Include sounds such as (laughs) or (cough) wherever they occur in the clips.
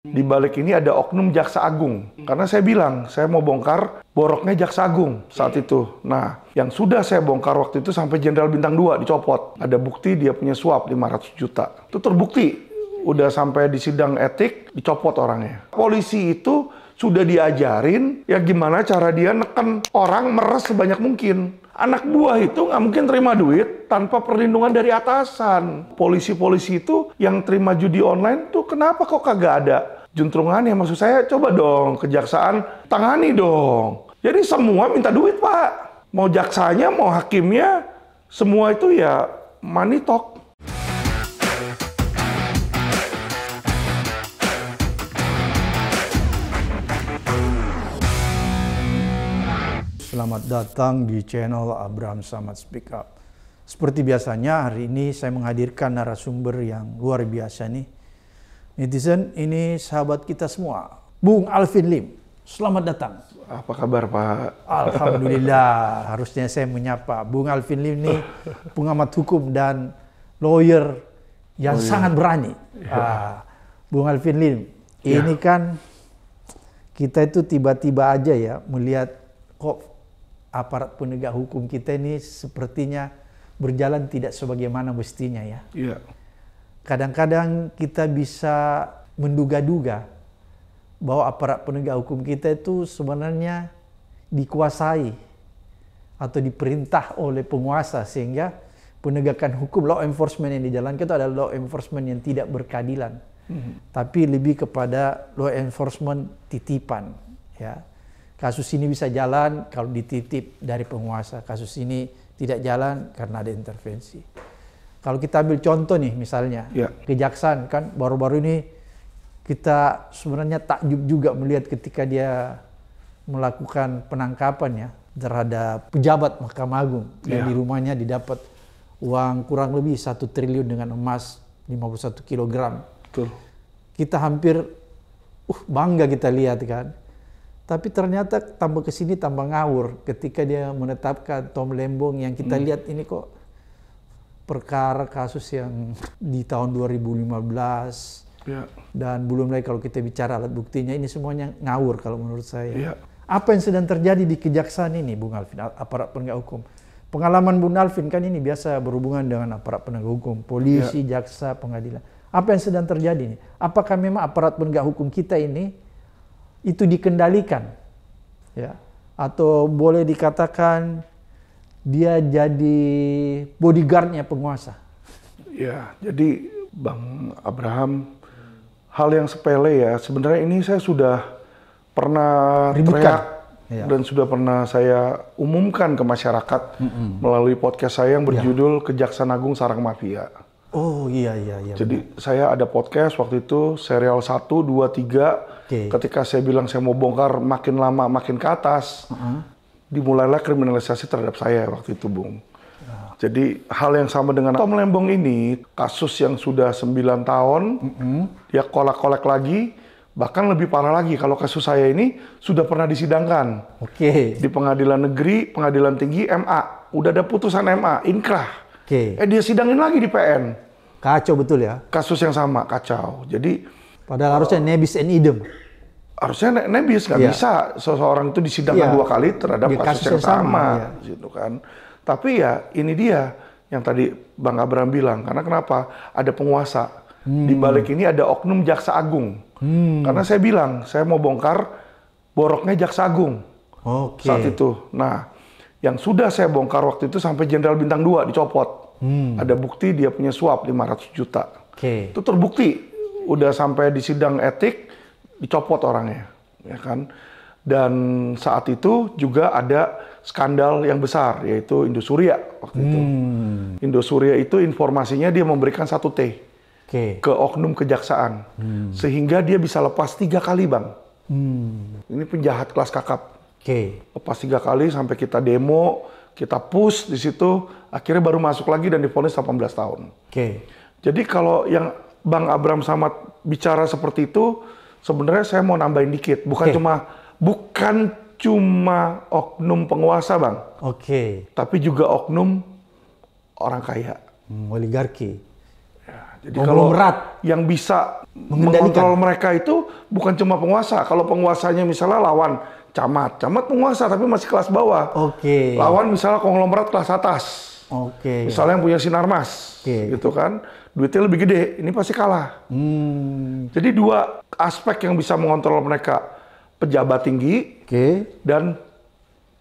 Di balik ini ada oknum Jaksa Agung. Hmm. Karena saya bilang, saya mau bongkar boroknya Jaksa Agung saat iya. itu. Nah, yang sudah saya bongkar waktu itu sampai Jenderal Bintang 2 dicopot. Ada bukti dia punya suap 500 juta. Itu terbukti. Udah sampai di sidang etik, dicopot orangnya. Polisi itu sudah diajarin ya gimana cara dia neken orang meres sebanyak mungkin. Anak buah itu nggak mungkin terima duit tanpa perlindungan dari atasan. Polisi-polisi itu yang terima judi online tuh kenapa kok kagak ada juntrungannya? Maksud saya coba dong kejaksaan tangani dong. Jadi semua minta duit pak. Mau jaksanya, mau hakimnya, semua itu ya money talk. Selamat datang di channel Abraham Samad Speak Up. Seperti biasanya hari ini saya menghadirkan narasumber yang luar biasa nih. Netizen, ini sahabat kita semua, Bung Alvin Lim. Selamat datang. Apa kabar Pak? Alhamdulillah, (laughs) harusnya saya menyapa. Bung Alvin Lim nih, pengamat hukum dan lawyer yang oh, sangat berani. Iya. Ah, Bung Alvin Lim, iya. ini kan kita itu tiba-tiba aja ya melihat kok aparat penegak hukum kita ini sepertinya berjalan tidak sebagaimana mestinya ya. Iya. Kadang-kadang kita bisa menduga-duga bahwa aparat penegak hukum kita itu sebenarnya dikuasai atau diperintah oleh penguasa sehingga penegakan hukum law enforcement yang dijalankan itu adalah law enforcement yang tidak berkeadilan. Mm hmm. Tapi lebih kepada law enforcement titipan ya kasus ini bisa jalan kalau dititip dari penguasa, kasus ini tidak jalan karena ada intervensi. Kalau kita ambil contoh nih misalnya, ya. kejaksaan kan baru-baru ini kita sebenarnya takjub juga melihat ketika dia melakukan penangkapan ya terhadap pejabat Mahkamah Agung ya. yang di rumahnya didapat uang kurang lebih satu triliun dengan emas 51 kilogram. Betul. Kita hampir uh bangga kita lihat kan. Tapi ternyata tambah ke sini tambah ngawur ketika dia menetapkan Tom Lembong yang kita hmm. lihat ini kok perkara kasus yang di tahun 2015 ya. dan belum lagi kalau kita bicara alat buktinya ini semuanya ngawur kalau menurut saya. Ya. Apa yang sedang terjadi di kejaksaan ini, Bung Alvin, aparat penegak hukum? Pengalaman Bung Alvin kan ini biasa berhubungan dengan aparat penegak hukum, polisi, ya. jaksa, pengadilan. Apa yang sedang terjadi ini? Apakah memang aparat penegak hukum kita ini itu dikendalikan. Ya. Atau boleh dikatakan dia jadi bodyguardnya penguasa. Ya, jadi Bang Abraham, hal yang sepele ya, sebenarnya ini saya sudah pernah Ributkan. teriak ya. dan sudah pernah saya umumkan ke masyarakat mm -mm. melalui podcast saya yang berjudul ya. Kejaksaan Agung Sarang Mafia. Oh iya iya iya. Jadi benar. saya ada podcast waktu itu serial 1 2 3 ketika saya bilang saya mau bongkar makin lama makin ke atas. Uh -huh. Dimulailah kriminalisasi terhadap saya waktu itu, Bung. Uh. Jadi hal yang sama dengan Tom Lembong ini, kasus yang sudah 9 tahun, uh -huh. dia kolak-kolak lagi, bahkan lebih parah lagi kalau kasus saya ini sudah pernah disidangkan. Oke. Okay. Di pengadilan negeri, pengadilan tinggi, MA. Udah ada putusan MA, inkrah. Oke. Okay. Eh dia sidangin lagi di PN. Kacau betul ya. Kasus yang sama kacau. Jadi padahal uh, harusnya nebis and idem. Harusnya ne nebis nggak yeah. bisa seseorang itu disidangkan yeah. dua kali terhadap kasus, kasus yang, yang sama, sama iya. gitu kan. Tapi ya ini dia yang tadi Bang Abraham bilang karena kenapa ada penguasa hmm. di balik ini ada oknum jaksa agung hmm. karena saya bilang saya mau bongkar boroknya jaksa agung okay. saat itu nah yang sudah saya bongkar waktu itu sampai jenderal bintang 2 dicopot Hmm. Ada bukti dia punya suap 500 juta. Okay. Itu terbukti udah sampai di sidang etik dicopot orangnya, ya kan? Dan saat itu juga ada skandal yang besar yaitu Indosuria waktu hmm. itu. Indosuria itu informasinya dia memberikan satu T okay. ke oknum kejaksaan hmm. sehingga dia bisa lepas tiga kali bang. Hmm. Ini penjahat kelas kakap. Okay. Lepas tiga kali sampai kita demo kita push di situ, akhirnya baru masuk lagi dan difonis 18 tahun. Oke. Okay. Jadi kalau yang Bang Abraham Samad bicara seperti itu, sebenarnya saya mau nambahin dikit, bukan okay. cuma bukan cuma oknum penguasa, Bang. Oke. Okay. Tapi juga oknum orang kaya. Hmm, oligarki. Ya, jadi kalau merat yang bisa mengontrol mereka itu bukan cuma penguasa. Kalau penguasanya misalnya lawan camat. Camat penguasa tapi masih kelas bawah. Oke. Okay. Lawan misalnya konglomerat kelas atas. Oke. Okay. Misalnya yang punya Sinarmas. Oke. Okay. Gitu kan. Duitnya lebih gede, ini pasti kalah. Hmm. Jadi dua aspek yang bisa mengontrol mereka. Pejabat tinggi okay. dan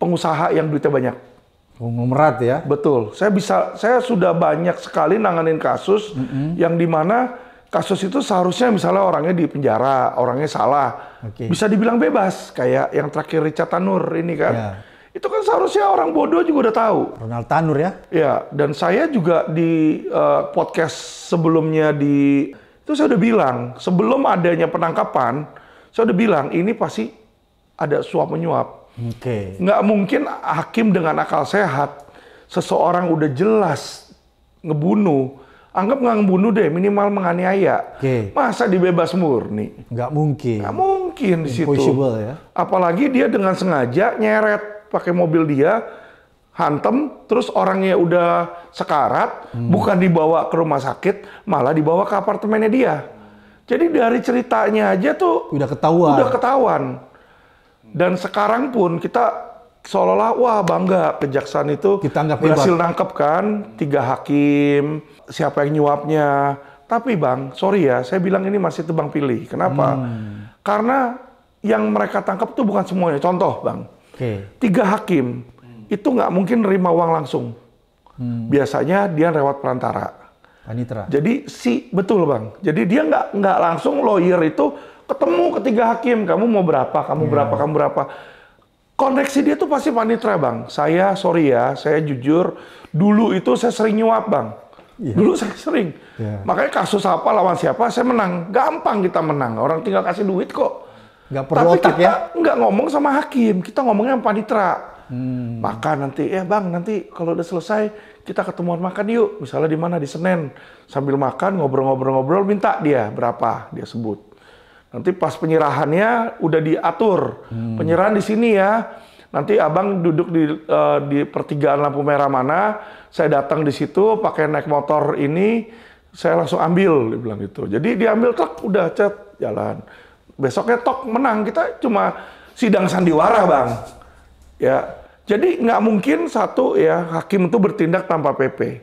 pengusaha yang duitnya banyak. Konglomerat ya? Betul. Saya bisa, saya sudah banyak sekali nanganin kasus mm -hmm. yang dimana kasus itu seharusnya misalnya orangnya di penjara, orangnya salah, okay. bisa dibilang bebas kayak yang terakhir Richard Tanur ini kan. Yeah. Itu kan seharusnya orang bodoh juga udah tahu. Ronald Tanur ya? Iya, dan saya juga di uh, podcast sebelumnya di itu saya udah bilang sebelum adanya penangkapan, saya udah bilang ini pasti ada suap menyuap. Oke. Okay. Nggak mungkin hakim dengan akal sehat seseorang udah jelas ngebunuh anggap nggak ngebunuh deh, minimal menganiaya. Okay. Masa dibebas murni? Nggak mungkin. Nggak mungkin di situ. ya. Apalagi dia dengan sengaja nyeret pakai mobil dia, hantem, terus orangnya udah sekarat, hmm. bukan dibawa ke rumah sakit, malah dibawa ke apartemennya dia. Jadi dari ceritanya aja tuh udah ketahuan. Udah ketahuan. Dan sekarang pun kita seolah-olah wah bangga kejaksaan itu Ditanggap berhasil hebat. nangkep kan tiga hakim siapa yang nyuapnya tapi bang sorry ya saya bilang ini masih tebang pilih kenapa hmm. karena yang mereka tangkap itu bukan semuanya contoh bang okay. tiga hakim itu nggak mungkin nerima uang langsung hmm. biasanya dia lewat perantara Panitra. jadi si betul bang jadi dia nggak nggak langsung lawyer itu ketemu ketiga hakim kamu mau berapa kamu yeah. berapa kamu berapa koneksi dia tuh pasti panitra bang. Saya sorry ya, saya jujur dulu itu saya sering nyuap bang. Yeah. Dulu saya sering. Yeah. Makanya kasus apa lawan siapa saya menang. Gampang kita menang. Orang tinggal kasih duit kok. Gak perlu Tapi kita ya? nggak ngomong sama hakim, kita ngomongnya sama panitra. Hmm. Makan nanti, ya bang nanti kalau udah selesai kita ketemuan makan yuk. Misalnya di mana di Senen sambil makan ngobrol-ngobrol-ngobrol minta dia berapa dia sebut. Nanti pas penyerahannya udah diatur. Hmm. Penyerahan di sini ya. Nanti abang duduk di uh, di pertigaan lampu merah mana, saya datang di situ pakai naik motor ini, saya langsung ambil, dia bilang gitu. Jadi diambil truk udah cet jalan. Besoknya tok menang kita cuma sidang sandiwara bang. Ya, jadi nggak mungkin satu ya hakim itu bertindak tanpa PP.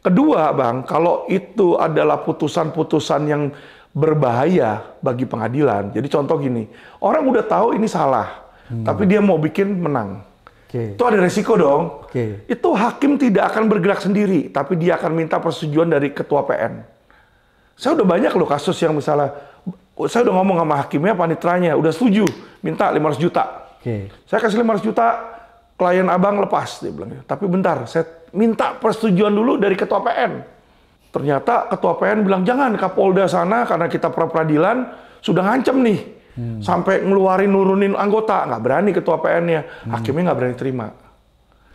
Kedua bang, kalau itu adalah putusan-putusan yang berbahaya bagi pengadilan. Jadi contoh gini, orang udah tahu ini salah, hmm. tapi dia mau bikin menang. Okay. Itu ada resiko dong. Okay. Itu hakim tidak akan bergerak sendiri, tapi dia akan minta persetujuan dari ketua PN. Saya udah banyak loh kasus yang misalnya, saya udah ngomong sama hakimnya, panitranya, udah setuju, minta 500 juta. Okay. Saya kasih 500 juta, klien abang lepas, dia bilang. Gitu. Tapi bentar, saya minta persetujuan dulu dari ketua PN. Ternyata ketua PN bilang jangan Kapolda sana karena kita pra peradilan sudah ngancem nih. Hmm. Sampai ngeluarin nurunin anggota, nggak berani ketua PN-nya. Hmm. Hakimnya nggak berani terima.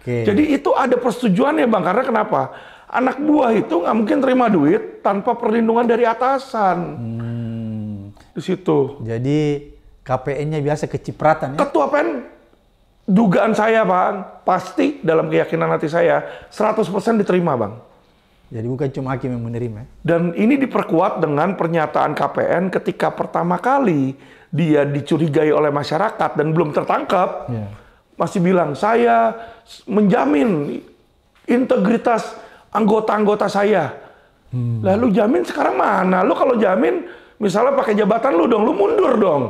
Okay. Jadi itu ada persetujuannya Bang, karena kenapa? Anak buah itu nggak mungkin terima duit tanpa perlindungan dari atasan. Hmm. Di situ. Jadi KPN-nya biasa kecipratan ya? Ketua PN dugaan saya Bang, pasti dalam keyakinan hati saya 100% diterima Bang. Jadi bukan cuma hakim yang menerima. Dan ini diperkuat dengan pernyataan KPN ketika pertama kali dia dicurigai oleh masyarakat dan belum tertangkap, ya. masih bilang saya menjamin integritas anggota-anggota saya. Hmm. Lalu jamin sekarang mana? Lu kalau jamin, misalnya pakai jabatan lu dong, lu mundur dong.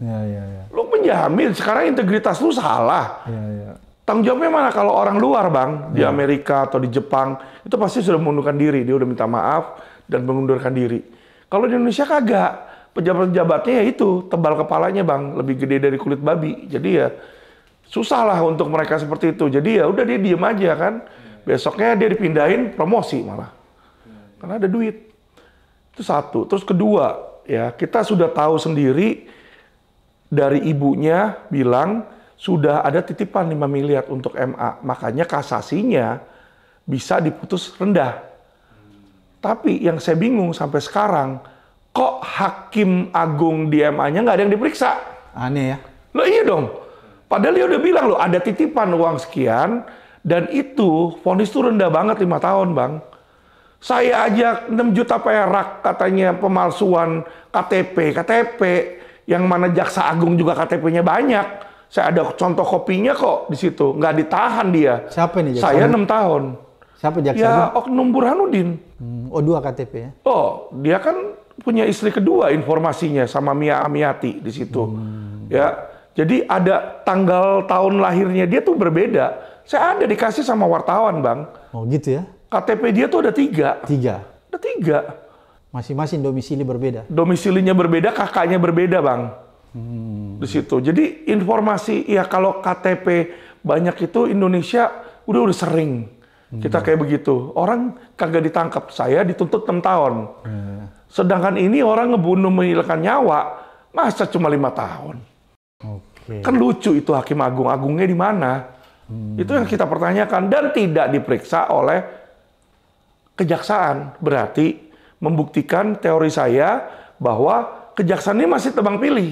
Ya, ya, ya. Lu menjamin sekarang integritas lu salah. Ya, ya. Tanggung jawabnya mana kalau orang luar bang di ya. Amerika atau di Jepang itu pasti sudah mengundurkan diri, dia udah minta maaf dan mengundurkan diri. Kalau di Indonesia kagak, pejabat-pejabatnya ya itu tebal kepalanya bang, lebih gede dari kulit babi. Jadi ya susah lah untuk mereka seperti itu. Jadi ya udah dia diem aja kan. Besoknya dia dipindahin promosi malah, karena ada duit. Itu satu. Terus kedua ya kita sudah tahu sendiri dari ibunya bilang sudah ada titipan 5 miliar untuk MA. Makanya kasasinya bisa diputus rendah. Tapi yang saya bingung sampai sekarang, kok hakim agung di MA-nya nggak ada yang diperiksa? Aneh ya. Lo iya dong. Padahal dia udah bilang lo ada titipan uang sekian, dan itu vonis itu rendah banget 5 tahun bang. Saya aja 6 juta perak katanya pemalsuan KTP. KTP yang mana jaksa agung juga KTP-nya banyak saya ada contoh kopinya kok di situ, nggak ditahan dia. Siapa ini? Saya enam tahun. Siapa jaksa? Ya Oknum Burhanuddin. Hmm. Oh dua KTP ya? Oh dia kan punya istri kedua informasinya sama Mia Amiati di situ. Hmm. Ya jadi ada tanggal tahun lahirnya dia tuh berbeda. Saya ada dikasih sama wartawan bang. Oh gitu ya? KTP dia tuh ada tiga. Tiga. Ada tiga. Masing-masing domisili berbeda. Domisilinya berbeda, kakaknya berbeda bang. Hmm. Di situ. Jadi informasi ya kalau KTP banyak itu Indonesia udah udah sering hmm. kita kayak begitu. Orang kagak ditangkap, saya dituntut 6 tahun. Hmm. Sedangkan ini orang ngebunuh menghilangkan nyawa, masa cuma lima tahun. Okay. Kan lucu itu hakim agung, agungnya di mana? Hmm. Itu yang kita pertanyakan dan tidak diperiksa oleh kejaksaan. Berarti membuktikan teori saya bahwa kejaksaan ini masih tebang pilih.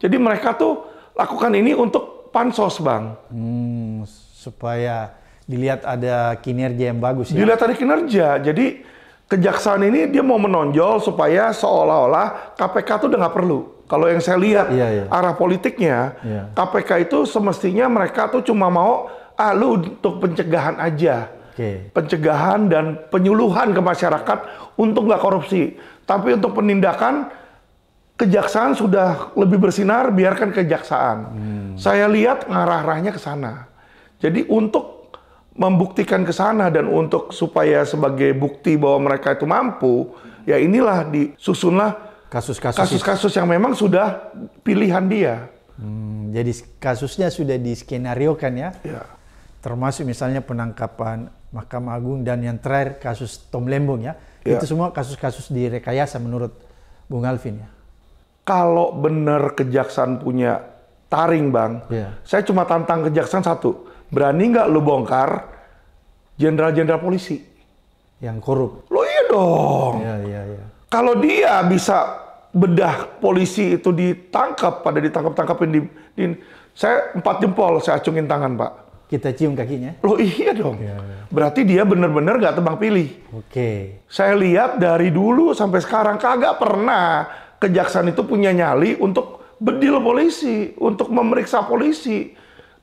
Jadi mereka tuh lakukan ini untuk pansos, Bang. Hmm, supaya dilihat ada kinerja yang bagus ya. Dilihat ada kinerja. Jadi kejaksaan ini dia mau menonjol supaya seolah-olah KPK tuh udah nggak perlu. Kalau yang saya lihat iya, iya. arah politiknya, iya. KPK itu semestinya mereka tuh cuma mau ah lu untuk pencegahan aja. Okay. Pencegahan dan penyuluhan ke masyarakat untuk nggak korupsi. Tapi untuk penindakan kejaksaan sudah lebih bersinar, biarkan kejaksaan. Hmm. Saya lihat ngarah-arahnya ke sana. Jadi untuk membuktikan ke sana dan untuk supaya sebagai bukti bahwa mereka itu mampu, ya inilah disusunlah kasus-kasus yang memang sudah pilihan dia. Hmm, jadi kasusnya sudah diskenariokan ya. ya. Termasuk misalnya penangkapan Mahkamah Agung dan yang terakhir kasus Tom Lembong ya. ya. Itu semua kasus-kasus direkayasa menurut Bung Alvin ya kalau benar kejaksaan punya taring bang, yeah. saya cuma tantang kejaksaan satu, berani nggak lu bongkar jenderal-jenderal polisi yang korup? Lo iya dong. Yeah, yeah, yeah. Kalau dia bisa bedah polisi itu ditangkap pada ditangkap tangkapin di, di saya empat jempol saya acungin tangan pak kita cium kakinya lo iya dong Yeah, yeah. berarti dia benar-benar nggak tebang pilih oke okay. saya lihat dari dulu sampai sekarang kagak pernah kejaksaan itu punya nyali untuk bedil polisi, untuk memeriksa polisi.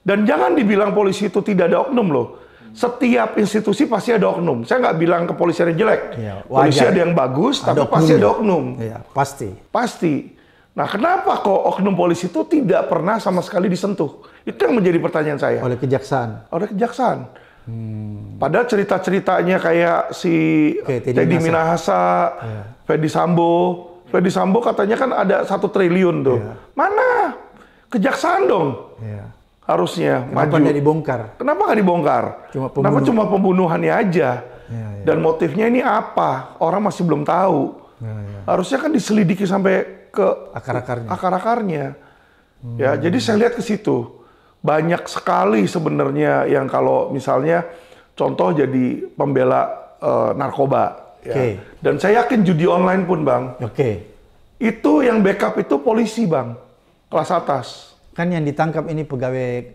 Dan jangan dibilang polisi itu tidak ada oknum loh. Setiap institusi pasti ada oknum. Saya nggak bilang kepolisian yang jelek. Ya, Polisi ada yang bagus, tapi oknum. pasti ada ya. oknum. Ya, pasti. Pasti. Nah, kenapa kok oknum polisi itu tidak pernah sama sekali disentuh? Itu yang menjadi pertanyaan saya. Oleh kejaksaan. Oleh kejaksaan. Hmm. Padahal cerita-ceritanya kayak si Teddy Minahasa, Minahasa ya. Fedi Sambo, Fedy Sambo katanya kan ada satu triliun tuh. Yeah. Mana? Kejaksaan dong. Yeah. Harusnya Kenapa maju. Kenapa dibongkar? Kenapa nggak dibongkar? Cuma pembunuhan. Kenapa cuma pembunuhannya aja? Yeah, yeah. Dan motifnya ini apa? Orang masih belum tahu. Yeah, yeah. Harusnya kan diselidiki sampai ke akar-akarnya. Akar-akarnya. Hmm. Ya, jadi saya lihat ke situ. Banyak sekali sebenarnya yang kalau misalnya contoh jadi pembela uh, narkoba Ya. Okay. Dan saya yakin judi online pun bang. Oke. Okay. Itu yang backup itu polisi bang, kelas atas. Kan yang ditangkap ini pegawai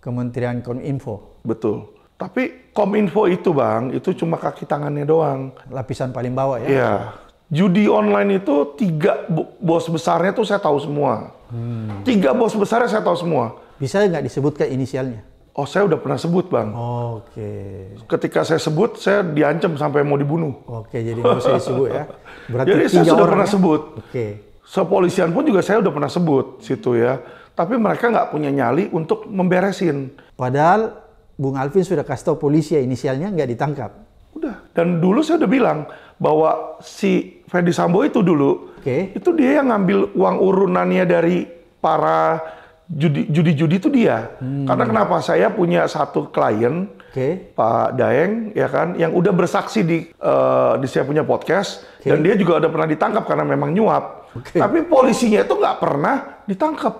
Kementerian Kominfo. Betul. Tapi Kominfo itu bang, itu cuma kaki tangannya doang. Lapisan paling bawah ya? Iya. Judi online itu tiga bos besarnya tuh saya tahu semua. Hmm. Tiga bos besarnya saya tahu semua. Bisa nggak disebutkan inisialnya? Oh, saya udah pernah sebut, Bang. Oh, Oke. Okay. Ketika saya sebut, saya diancam sampai mau dibunuh. Oke, okay, jadi mau saya sebut ya. Berarti jadi saya sudah pernah ya? sebut. Oke. Okay. Sepolisian pun juga saya udah pernah sebut situ ya. Tapi mereka nggak punya nyali untuk memberesin. Padahal Bung Alvin sudah kasih tahu polisi ya inisialnya nggak ditangkap. Udah. Dan dulu saya udah bilang bahwa si Fedi Sambo itu dulu, okay. itu dia yang ngambil uang urunannya dari para judi judi itu dia. Hmm. Karena kenapa? Saya punya satu klien okay. Pak Daeng ya kan yang udah bersaksi di uh, di saya punya podcast okay. dan dia juga udah pernah ditangkap karena memang nyuap. Okay. Tapi polisinya itu nggak pernah ditangkap.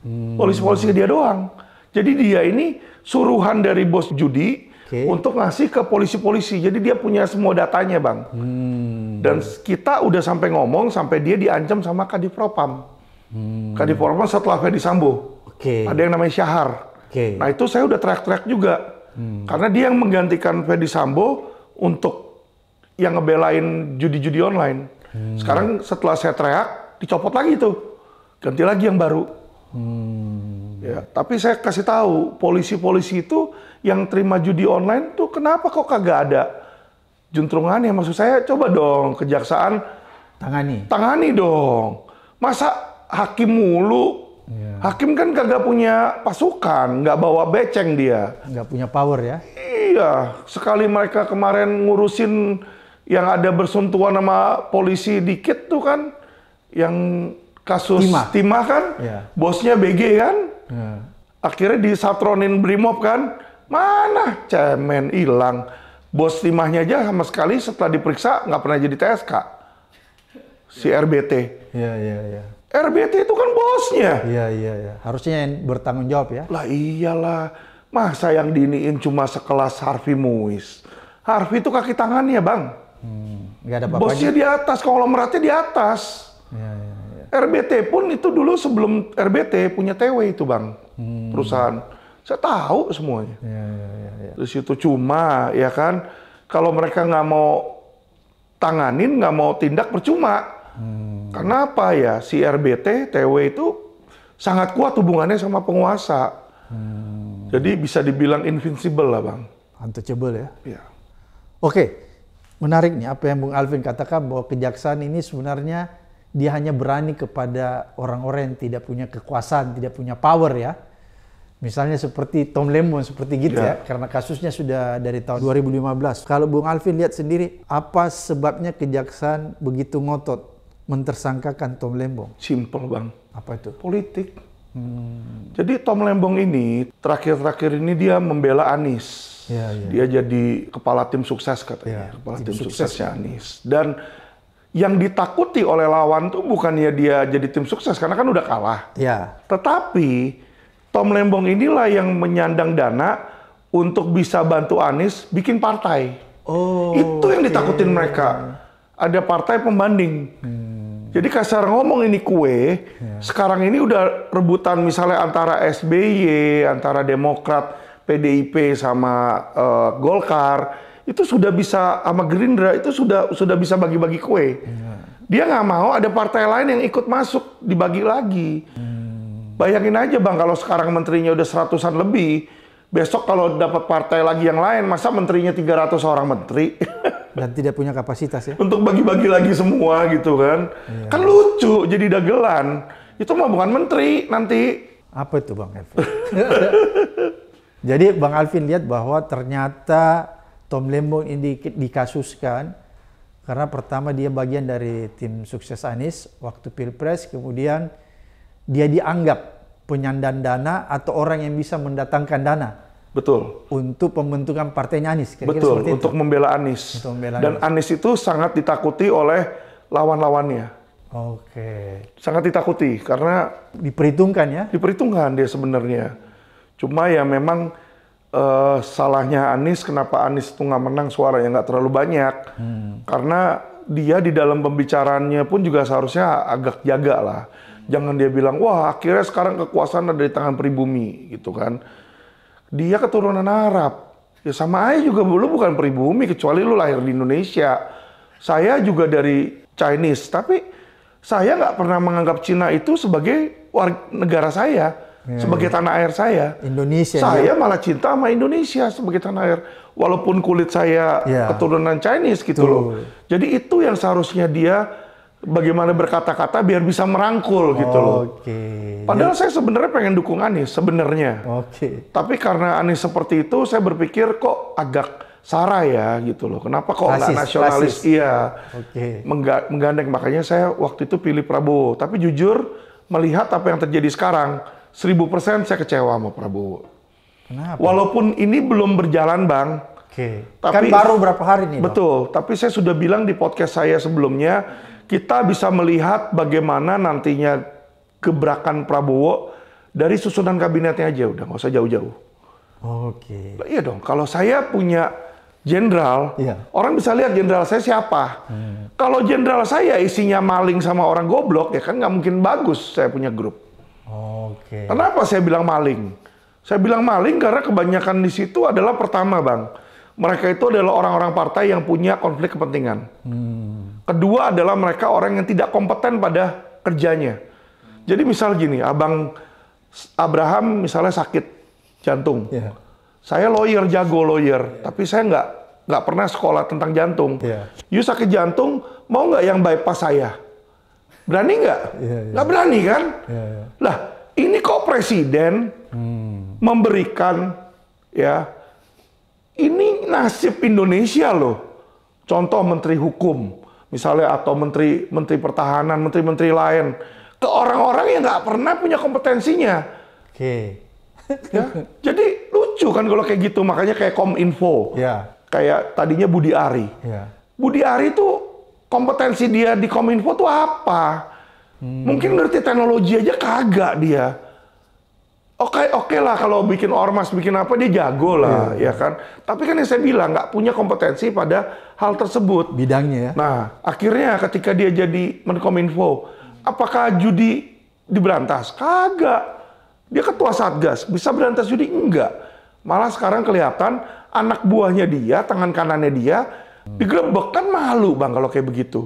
Hmm. Polisi-polisi dia doang. Jadi dia ini suruhan dari bos judi okay. untuk ngasih ke polisi-polisi. Jadi dia punya semua datanya, Bang. Hmm. Dan kita udah sampai ngomong sampai dia diancam sama Kadif Propam. Hmm. Kadiporma setelah Fedi Sambo. Oke. Okay. Ada yang namanya Syahar. Oke. Okay. Nah itu saya udah track-track juga. Hmm. Karena dia yang menggantikan Fedi Sambo untuk yang ngebelain judi-judi online. Hmm. Sekarang setelah saya teriak, dicopot lagi itu, Ganti lagi yang baru. Hmm. Ya, tapi saya kasih tahu, polisi-polisi itu yang terima judi online tuh kenapa kok kagak ada juntrungannya? Maksud saya coba dong kejaksaan tangani. Tangani dong. Masa hakim mulu. Yeah. Hakim kan kagak punya pasukan, nggak bawa beceng dia. Nggak punya power ya? Iya, sekali mereka kemarin ngurusin yang ada bersentuhan sama polisi dikit tuh kan, yang kasus Timah, timah kan, yeah. bosnya BG kan, yeah. akhirnya disatronin Brimob kan, mana cemen hilang, bos Timahnya aja sama sekali setelah diperiksa nggak pernah jadi TSK, si RBT. Iya yeah, iya iya. iya. RBT itu kan bosnya. Iya, iya, iya. Harusnya yang bertanggung jawab ya. Lah iyalah. Masa yang diniin cuma sekelas Harvey Muis. Harvey itu kaki tangannya, Bang. Hmm, gak ada apa Bosnya di atas, konglomeratnya di atas. Iya, iya, iya. RBT pun itu dulu sebelum RBT punya TW itu, Bang. Hmm. Perusahaan. Saya tahu semuanya. Iya, iya, iya. Terus iya. itu cuma, ya kan, kalau mereka nggak mau tanganin, nggak mau tindak, percuma Hmm. Kenapa ya si RBT, TW itu sangat kuat hubungannya sama penguasa. Hmm. Jadi bisa dibilang invincible lah bang. Untouchable ya? Iya. Oke, menarik nih apa yang Bung Alvin katakan bahwa kejaksaan ini sebenarnya dia hanya berani kepada orang-orang yang tidak punya kekuasaan, tidak punya power ya. Misalnya seperti Tom Lemon seperti gitu yeah. ya, karena kasusnya sudah dari tahun 2015. Kalau Bung Alvin lihat sendiri, apa sebabnya kejaksaan begitu ngotot? mentersangkakan Tom Lembong? Simple bang. Apa itu? Politik. Hmm. Jadi Tom Lembong ini terakhir-terakhir ini dia membela Anies. Ya, ya. Dia jadi kepala tim sukses katanya, ya, kepala tim, tim suksesnya sukses, ya. Anies. Dan yang ditakuti oleh lawan tuh bukannya dia jadi tim sukses karena kan udah kalah. Ya. Tetapi Tom Lembong inilah yang menyandang dana untuk bisa bantu Anies bikin partai. Oh. Itu yang okay. ditakutin mereka. Ada partai pembanding. Hmm jadi kasar ngomong ini kue, yeah. sekarang ini udah rebutan misalnya antara SBY, antara Demokrat, PDIP sama uh, Golkar, itu sudah bisa sama Gerindra itu sudah sudah bisa bagi-bagi kue. Yeah. Dia nggak mau ada partai lain yang ikut masuk dibagi lagi. Hmm. Bayangin aja bang kalau sekarang menterinya udah seratusan lebih, Besok kalau dapat partai lagi yang lain, masa menterinya 300 orang menteri? (laughs) Dan tidak punya kapasitas ya? Untuk bagi-bagi lagi semua gitu kan. Iya. Kan lucu jadi dagelan. Itu mah bukan menteri nanti. Apa itu Bang Alvin? (laughs) jadi Bang Alvin lihat bahwa ternyata Tom Lembong ini dikasuskan karena pertama dia bagian dari tim sukses Anies waktu Pilpres, kemudian dia dianggap penyandang dana atau orang yang bisa mendatangkan dana. Betul. Untuk pembentukan partainya Anies. Kira -kira Betul. Untuk membela Anies. Untuk membela Dan Anies. itu sangat ditakuti oleh lawan-lawannya. Oke. Okay. Sangat ditakuti karena diperhitungkan ya. Diperhitungkan dia sebenarnya. Cuma ya memang uh, salahnya Anies kenapa Anies itu nggak menang suara suaranya nggak terlalu banyak. Hmm. Karena dia di dalam pembicaraannya pun juga seharusnya agak jaga lah Jangan dia bilang, wah akhirnya sekarang kekuasaan ada di tangan pribumi, gitu kan. Dia keturunan Arab. Ya sama aja juga, lu bukan pribumi, kecuali lu lahir di Indonesia. Saya juga dari Chinese, tapi saya nggak pernah menganggap Cina itu sebagai negara saya. Ya, sebagai ya. tanah air saya. Indonesia. Iya. Saya ya. malah cinta sama Indonesia sebagai tanah air, walaupun kulit saya ya. keturunan Chinese gitu Tuh. loh. Jadi itu yang seharusnya dia bagaimana berkata-kata biar bisa merangkul gitu loh. Oke. Okay. Padahal saya sebenarnya pengen dukung Anies sebenarnya. Oke. Okay. Tapi karena Anies seperti itu, saya berpikir kok agak Sarah ya gitu loh. Kenapa kok nggak nasionalis? Rasis. Iya. Oke. Okay. menggandeng makanya saya waktu itu pilih Prabowo. Tapi jujur melihat apa yang terjadi sekarang, 1000% saya kecewa sama Prabowo. Kenapa? Walaupun ini belum berjalan, Bang. Oke. Okay. Tapi, kan baru berapa hari nih? Betul. Dong? Tapi saya sudah bilang di podcast saya sebelumnya, kita bisa melihat bagaimana nantinya gebrakan Prabowo dari susunan kabinetnya aja udah nggak usah jauh-jauh. Oke. Okay. Iya dong. Kalau saya punya jenderal, yeah. orang bisa lihat jenderal saya siapa. Hmm. Kalau jenderal saya isinya maling sama orang goblok ya kan nggak mungkin bagus saya punya grup. Oke. Okay. Kenapa saya bilang maling? Saya bilang maling karena kebanyakan di situ adalah pertama bang, mereka itu adalah orang-orang partai yang punya konflik kepentingan. Hmm. Kedua adalah mereka orang yang tidak kompeten pada kerjanya. Jadi misal gini, abang Abraham misalnya sakit jantung. Yeah. Saya lawyer, jago lawyer, yeah. tapi saya nggak nggak pernah sekolah tentang jantung. Yeah. You sakit jantung, mau nggak yang bypass saya? Berani nggak? Yeah, yeah. berani kan? Yeah, yeah. Lah, ini kok presiden hmm. memberikan ya ini nasib Indonesia loh. Contoh Menteri Hukum misalnya atau menteri menteri pertahanan, menteri-menteri lain ke orang-orang yang nggak pernah punya kompetensinya. Oke. Okay. ya? Jadi lucu kan kalau kayak gitu, makanya kayak Kominfo. Yeah. Kayak tadinya Budi Ari. Yeah. Budi Ari tuh kompetensi dia di Kominfo tuh apa? Hmm. Mungkin ngerti teknologi aja kagak dia oke okay, oke okay lah kalau bikin ormas bikin apa dia jago lah yeah. ya kan tapi kan yang saya bilang nggak punya kompetensi pada hal tersebut bidangnya ya nah akhirnya ketika dia jadi menkominfo apakah judi diberantas kagak dia ketua satgas bisa berantas judi enggak malah sekarang kelihatan anak buahnya dia tangan kanannya dia digrebek kan malu bang kalau kayak begitu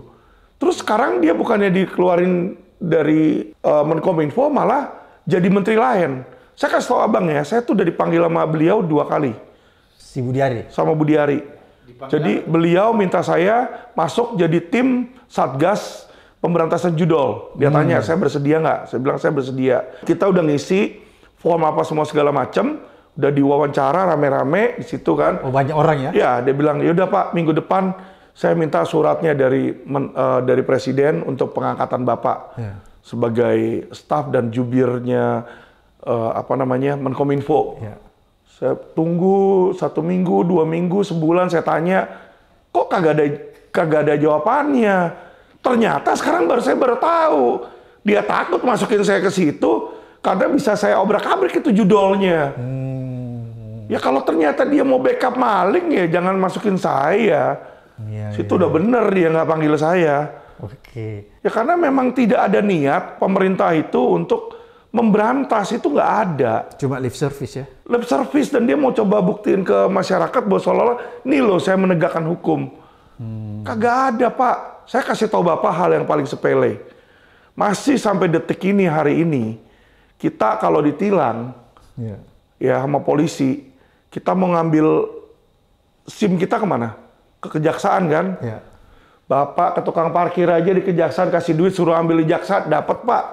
terus sekarang dia bukannya dikeluarin dari uh, Menkominfo malah jadi menteri lain saya kasih tau abang ya, saya tuh udah dipanggil sama beliau dua kali. Si Budiari? Sama Budiari. Dipanggil jadi apa? beliau minta saya masuk jadi tim Satgas Pemberantasan Judol. Dia hmm. tanya, saya bersedia nggak? Saya bilang, saya bersedia. Kita udah ngisi form apa semua segala macem, udah diwawancara rame-rame di situ kan. Oh, banyak orang ya? Ya, dia bilang, yaudah Pak, minggu depan saya minta suratnya dari men, uh, dari Presiden untuk pengangkatan Bapak. Ya sebagai staf dan jubirnya uh, apa namanya Menkominfo. Ya. Saya tunggu satu minggu, dua minggu, sebulan saya tanya, kok kagak ada kagak ada jawabannya. Ternyata sekarang baru saya baru tahu dia takut masukin saya ke situ karena bisa saya obrak-abrik itu judolnya. Hmm. Ya kalau ternyata dia mau backup maling ya jangan masukin saya. Ya, situ ya. udah bener dia nggak panggil saya. Oke. Okay. Ya karena memang tidak ada niat pemerintah itu untuk memberantas itu nggak ada. Cuma lip service ya? Lip service dan dia mau coba buktiin ke masyarakat bahwa seolah-olah, nih loh saya menegakkan hukum. Hmm. Kagak ada pak. Saya kasih tahu bapak hal yang paling sepele. Masih sampai detik ini hari ini kita kalau ditilang yeah. ya sama polisi kita mau ngambil sim kita kemana? Ke kejaksaan kan? Yeah. Bapak ke tukang parkir aja di kejaksaan kasih duit suruh ambil di jaksa dapat pak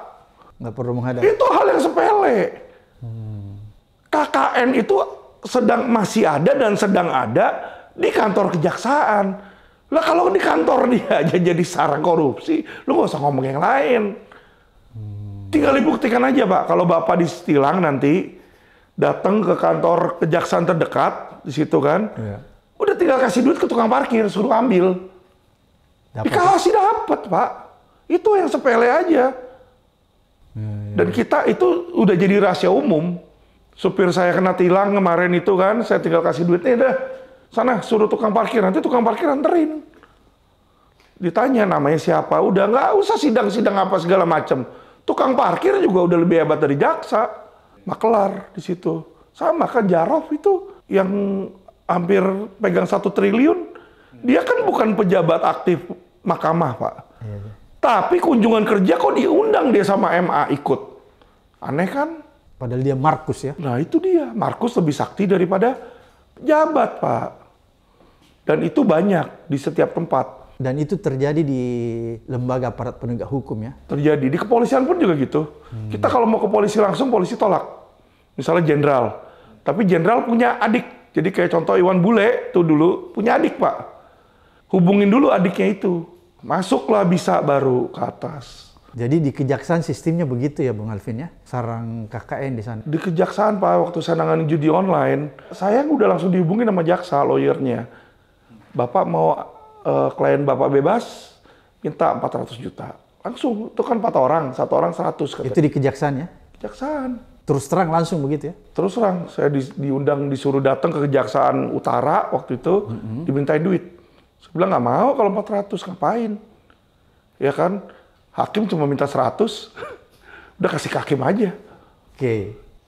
Nggak perlu menghadap. Itu hal yang sepele. Hmm. KKN itu sedang masih ada dan sedang ada di kantor kejaksaan. Lah kalau di kantor dia (laughs) aja jadi sarang korupsi, lu nggak usah ngomong yang lain. Hmm. Tinggal dibuktikan aja pak, kalau bapak di nanti datang ke kantor kejaksaan terdekat di situ kan, yeah. udah tinggal kasih duit ke tukang parkir suruh ambil. Dapat. Dikasih dapat pak, itu yang sepele aja. Ya, ya, Dan ya. kita itu udah jadi rahasia umum. Supir saya kena tilang kemarin itu kan, saya tinggal kasih duitnya udah. Eh, sana suruh tukang parkir, nanti tukang parkir anterin. Ditanya namanya siapa, udah nggak usah sidang-sidang apa segala macem. Tukang parkir juga udah lebih hebat dari jaksa. Makelar nah, di situ. Sama kan Jarof itu yang hampir pegang satu triliun. Dia kan bukan pejabat aktif mahkamah, Pak tapi kunjungan kerja kok diundang dia sama MA ikut. Aneh kan? Padahal dia Markus ya. Nah itu dia. Markus lebih sakti daripada jabat Pak. Dan itu banyak di setiap tempat. Dan itu terjadi di lembaga aparat penegak hukum ya? Terjadi. Di kepolisian pun juga gitu. Hmm. Kita kalau mau ke polisi langsung, polisi tolak. Misalnya jenderal. Tapi jenderal punya adik. Jadi kayak contoh Iwan Bule tuh dulu punya adik Pak. Hubungin dulu adiknya itu masuklah bisa baru ke atas. Jadi di kejaksaan sistemnya begitu ya Bung Alvin ya? Sarang KKN di sana? Di kejaksaan Pak, waktu saya nangani judi online, saya udah langsung dihubungi sama jaksa, lawyernya. Bapak mau uh, klien Bapak bebas, minta 400 juta. Langsung, itu kan empat orang, satu orang 100. Katanya. Itu di kejaksaan ya? Kejaksaan. Terus terang langsung begitu ya? Terus terang, saya di, diundang disuruh datang ke kejaksaan utara waktu itu, mm -hmm. dimintain duit saya bilang nggak mau kalau 400 ngapain? Ya kan hakim cuma minta 100. (laughs) Udah kasih ke hakim aja. Oke. Okay.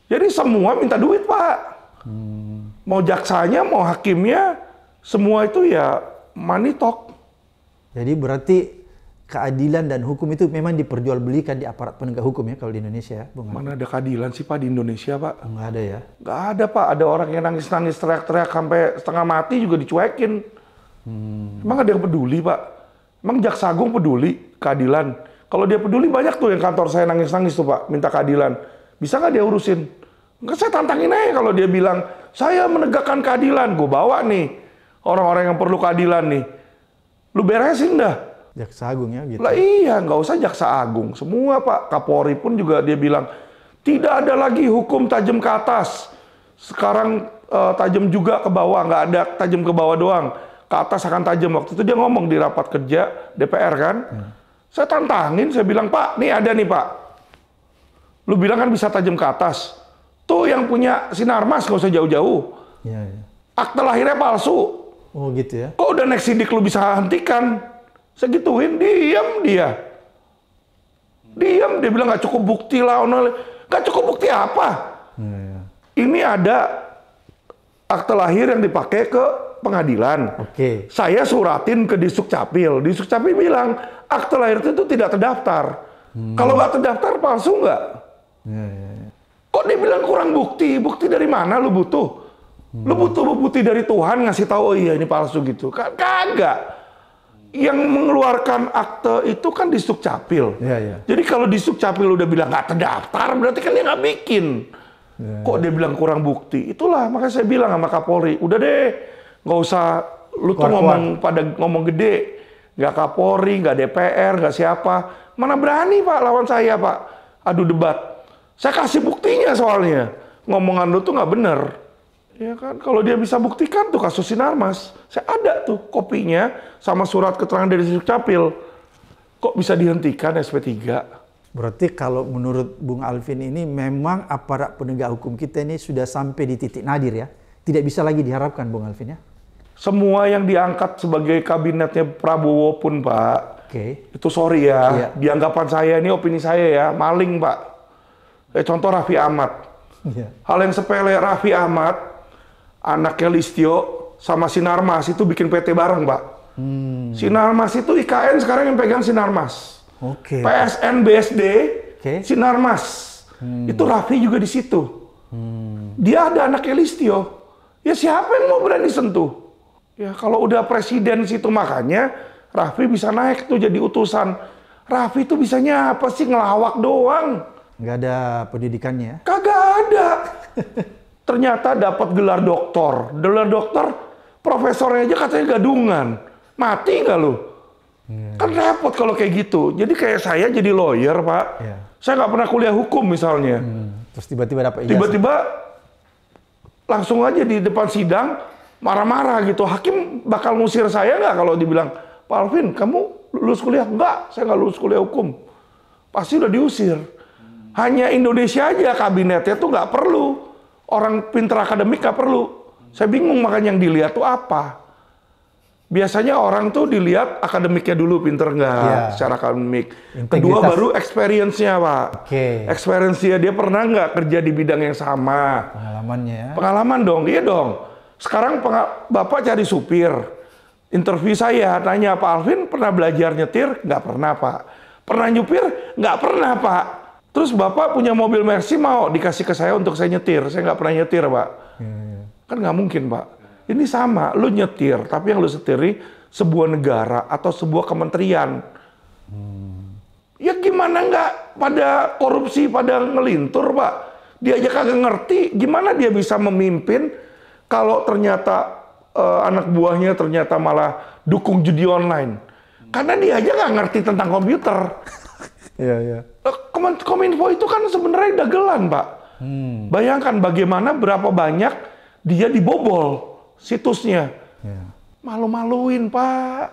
Jadi semua minta duit, Pak. Hmm. Mau jaksanya, mau hakimnya, semua itu ya money talk. Jadi berarti keadilan dan hukum itu memang diperjualbelikan di aparat penegak hukum ya kalau di Indonesia ya, Bung. Mana ada keadilan sih Pak di Indonesia, Pak? Enggak ada ya. Enggak ada, Pak. Ada orang yang nangis-nangis teriak-teriak sampai setengah mati juga dicuekin. Hmm. Emang ada yang peduli, Pak? Emang Jaksa Agung peduli keadilan? Kalau dia peduli banyak tuh yang kantor saya nangis-nangis tuh, Pak, minta keadilan. Bisa nggak dia urusin? Enggak, saya tantangin aja kalau dia bilang, saya menegakkan keadilan. Gue bawa nih orang-orang yang perlu keadilan nih. Lu beresin dah. Jaksa Agung ya gitu. Lah iya, nggak usah Jaksa Agung. Semua Pak Kapolri pun juga dia bilang, tidak ada lagi hukum tajam ke atas. Sekarang eh, tajam juga ke bawah, nggak ada tajam ke bawah doang ke atas akan tajam waktu itu dia ngomong di rapat kerja DPR kan. Hmm. Saya tantangin, saya bilang, "Pak, nih ada nih, Pak. Lu bilang kan bisa tajam ke atas. Tuh yang punya sinar mas nggak usah jauh-jauh. Ya, ya. Akte lahirnya palsu. Oh, gitu ya. Kok udah next sidik lu bisa hentikan? Saya gituin, diam dia. Diam dia bilang nggak cukup bukti lah, nggak cukup bukti apa? Ya, ya. Ini ada akte lahir yang dipakai ke pengadilan. Oke. Okay. Saya suratin ke disuk capil, disuk capil bilang akte lahir itu tidak terdaftar. Hmm. Kalau nggak terdaftar palsu nggak? Ya, ya, ya. Kok dia bilang kurang bukti? Bukti dari mana lu butuh? Hmm. Lu butuh bukti dari Tuhan ngasih tahu oh iya ini palsu gitu. Kagak. Yang mengeluarkan akte itu kan di capil. Ya, ya. Jadi kalau di Sukcapil udah bilang nggak terdaftar, berarti kan dia nggak bikin. Ya. Kok ya. dia bilang kurang bukti? Itulah makanya saya bilang sama Kapolri, udah deh nggak usah lu tuh ngomong pada ngomong gede, nggak Kapolri, nggak DPR, nggak siapa, mana berani pak lawan saya pak, adu debat. Saya kasih buktinya soalnya, ngomongan lu tuh nggak bener. Ya kan, kalau dia bisa buktikan tuh kasus Sinarmas, saya ada tuh kopinya sama surat keterangan dari Sukcapil. Kok bisa dihentikan SP3? Berarti kalau menurut Bung Alvin ini memang aparat penegak hukum kita ini sudah sampai di titik nadir ya? Tidak bisa lagi diharapkan Bung Alvin ya? semua yang diangkat sebagai kabinetnya Prabowo pun Pak, okay. itu sorry ya, yeah. dianggapan saya ini opini saya ya, maling Pak. Eh, contoh Raffi Ahmad. Yeah. Hal yang sepele Raffi Ahmad, anaknya Listio sama Sinarmas itu bikin PT bareng Pak. Hmm. Sinarmas itu IKN sekarang yang pegang Sinarmas. Oke. Okay. PSN BSD, okay. Sinarmas. Hmm. Itu Raffi juga di situ. Hmm. Dia ada anaknya Listio. Ya siapa yang mau berani sentuh? Ya kalau udah presiden situ makanya Raffi bisa naik tuh jadi utusan. Raffi tuh bisanya apa sih ngelawak doang? Gak ada pendidikannya. Kagak ada. (laughs) Ternyata dapat gelar doktor. Gelar doktor profesornya aja katanya gadungan. Mati nggak lu? Ya. Kan iya. repot kalau kayak gitu. Jadi kayak saya jadi lawyer, Pak. Ya. Saya nggak pernah kuliah hukum misalnya. Hmm. Terus tiba-tiba dapat ijazah. Tiba-tiba langsung aja di depan sidang marah-marah gitu. Hakim bakal ngusir saya nggak kalau dibilang, Pak Alvin, kamu lulus kuliah? Enggak, saya nggak lulus kuliah hukum. Pasti udah diusir. Hanya Indonesia aja kabinetnya tuh nggak perlu. Orang pinter akademik nggak perlu. Saya bingung makanya yang dilihat tuh apa. Biasanya orang tuh dilihat akademiknya dulu pinter nggak ya. secara akademik. Integritas. Kedua baru experience-nya pak. Okay. Experience nya dia pernah nggak kerja di bidang yang sama. Pengalamannya. Ya. Pengalaman dong, iya dong sekarang Bapak cari supir. Interview saya, tanya Pak Alvin, pernah belajar nyetir? Nggak pernah, Pak. Pernah nyupir? Nggak pernah, Pak. Terus Bapak punya mobil Mercy mau dikasih ke saya untuk saya nyetir. Saya nggak pernah nyetir, Pak. Hmm. Kan nggak mungkin, Pak. Ini sama, lu nyetir, tapi yang lu setiri sebuah negara atau sebuah kementerian. Hmm. Ya gimana nggak pada korupsi, pada ngelintur, Pak. Dia aja kagak ngerti gimana dia bisa memimpin kalau ternyata uh, anak buahnya ternyata malah dukung judi online. Karena dia aja nggak ngerti tentang komputer. (laughs) Iya, iya. Eh, kominfo itu kan sebenarnya dagelan, Pak. Hmm. Bayangkan bagaimana berapa banyak dia dibobol situsnya. ya. Malu-maluin, Pak.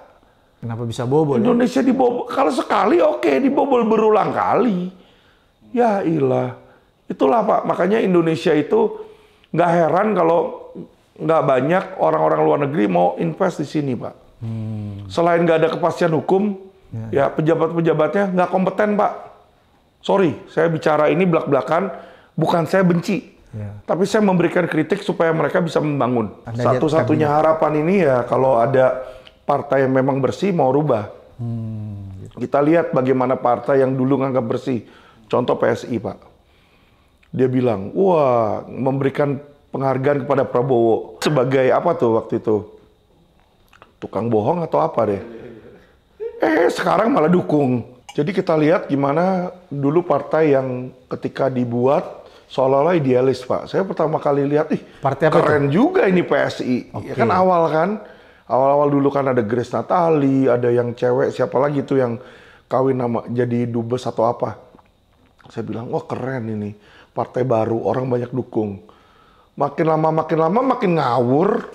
Kenapa bisa bobol? Ya? Indonesia ya? dibobol. Kalau sekali oke, okay, dibobol berulang kali. Ya ilah. Itulah Pak, makanya Indonesia itu nggak heran kalau nggak banyak orang-orang luar negeri mau invest di sini, Pak. Hmm. Selain nggak ada kepastian hukum, ya, ya pejabat-pejabatnya nggak kompeten, Pak. Sorry, saya bicara ini belak-belakan, bukan saya benci. yeah. Tapi saya memberikan kritik supaya mereka bisa membangun. Satu-satunya harapan ini ya kalau ada partai yang memang bersih mau rubah. Hmm, gitu. Kita lihat bagaimana partai yang dulu nganggap bersih. Contoh PSI, Pak. Dia bilang, wah memberikan penghargaan kepada Prabowo sebagai apa tuh waktu itu? Tukang bohong atau apa deh? Eh, sekarang malah dukung. Jadi kita lihat gimana dulu partai yang ketika dibuat seolah-olah idealis, Pak. Saya pertama kali lihat, ih, partai apa keren itu? juga ini PSI. Okay. Ya kan awal kan? Awal-awal dulu kan ada Grace Natali, ada yang cewek, siapa lagi tuh yang kawin nama jadi dubes atau apa. Saya bilang, wah keren ini. Partai baru, orang banyak dukung Makin lama makin lama makin ngawur.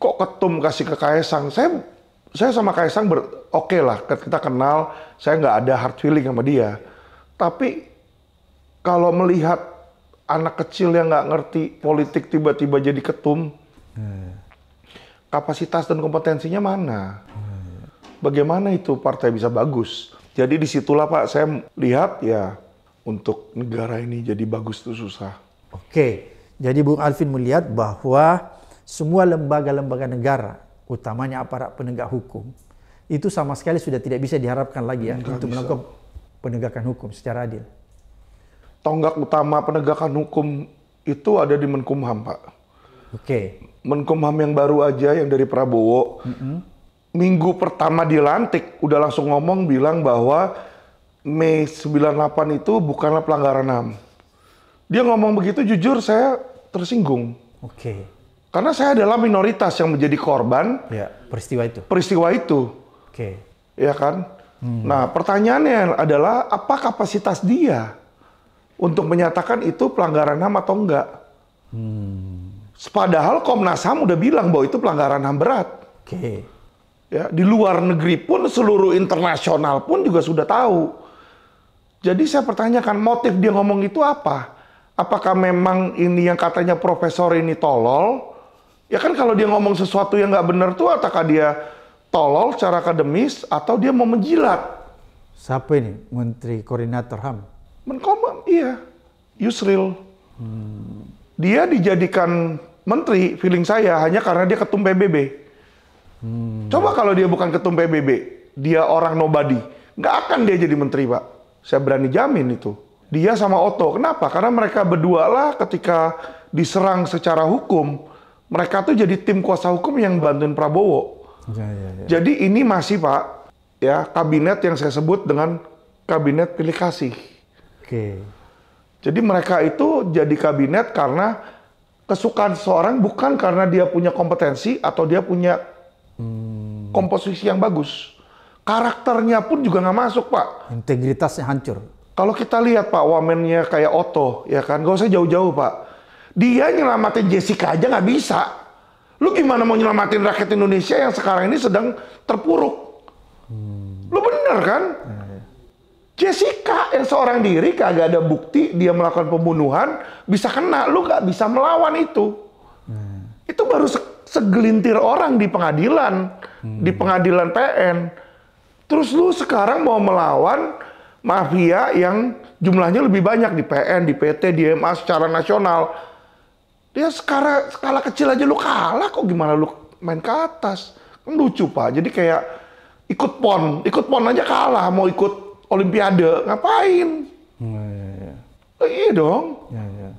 Kok ketum kasih ke Kaisang? Saya saya sama Kaisang ber oke okay lah kita kenal. Saya nggak ada hard feeling sama dia. Tapi kalau melihat anak kecil yang nggak ngerti politik tiba-tiba jadi ketum, kapasitas dan kompetensinya mana? Bagaimana itu partai bisa bagus? Jadi disitulah Pak saya lihat ya untuk negara ini jadi bagus itu susah. Oke, jadi Bung Alvin melihat bahwa semua lembaga-lembaga negara, utamanya aparat penegak hukum, itu sama sekali sudah tidak bisa diharapkan lagi ya Enggak untuk bisa. melakukan penegakan hukum secara adil. Tonggak utama penegakan hukum itu ada di Menkumham, Pak. Oke. Okay. Menkumham yang baru aja yang dari Prabowo. Mm -hmm. Minggu pertama dilantik udah langsung ngomong bilang bahwa Mei 98 itu bukanlah pelanggaran HAM dia ngomong begitu jujur saya tersinggung. Oke. Okay. Karena saya adalah minoritas yang menjadi korban. Ya, peristiwa itu. Peristiwa itu. Oke. Okay. Ya kan? Hmm. Nah, pertanyaannya adalah apa kapasitas dia untuk menyatakan itu pelanggaran HAM atau enggak? Hmm. Padahal Komnas HAM udah bilang bahwa itu pelanggaran HAM berat. Oke. Okay. Ya, di luar negeri pun seluruh internasional pun juga sudah tahu. Jadi saya pertanyakan motif dia ngomong itu apa? apakah memang ini yang katanya profesor ini tolol? Ya kan kalau dia ngomong sesuatu yang nggak benar tuh apakah dia tolol secara akademis atau dia mau menjilat? Siapa ini? Menteri Koordinator HAM? Menkom iya. Yusril. Hmm. Dia dijadikan menteri, feeling saya, hanya karena dia ketum PBB. Hmm. Coba kalau dia bukan ketum PBB, dia orang nobody. Nggak akan dia jadi menteri, Pak. Saya berani jamin itu. Dia sama Otto. Kenapa? Karena mereka berdua lah ketika diserang secara hukum, mereka tuh jadi tim kuasa hukum yang bantuin Prabowo. Ya, ya, ya. Jadi ini masih Pak, ya kabinet yang saya sebut dengan kabinet pilih kasih. Oke. Jadi mereka itu jadi kabinet karena kesukaan seorang bukan karena dia punya kompetensi atau dia punya hmm. komposisi yang bagus. Karakternya pun juga nggak masuk, Pak. Integritasnya hancur. Kalau kita lihat Pak wamennya kayak Otto, ya kan? Gak usah jauh-jauh Pak. Dia nyelamatin Jessica aja nggak bisa. Lu gimana mau nyelamatin rakyat Indonesia yang sekarang ini sedang terpuruk? Hmm. Lu bener kan? Hmm. Jessica yang seorang diri kagak ada bukti dia melakukan pembunuhan bisa kena. Lu gak bisa melawan itu. Hmm. Itu baru se segelintir orang di pengadilan, hmm. di pengadilan PN. Terus lu sekarang mau melawan mafia yang jumlahnya lebih banyak di PN, di PT, di MA secara nasional. Dia skala, skala kecil aja lu kalah kok gimana lu main ke atas. Kan lucu Pak. Jadi kayak ikut PON, ikut PON aja kalah mau ikut olimpiade, ngapain? Nah, ya, ya. Eh, iya dong. Ya, ya.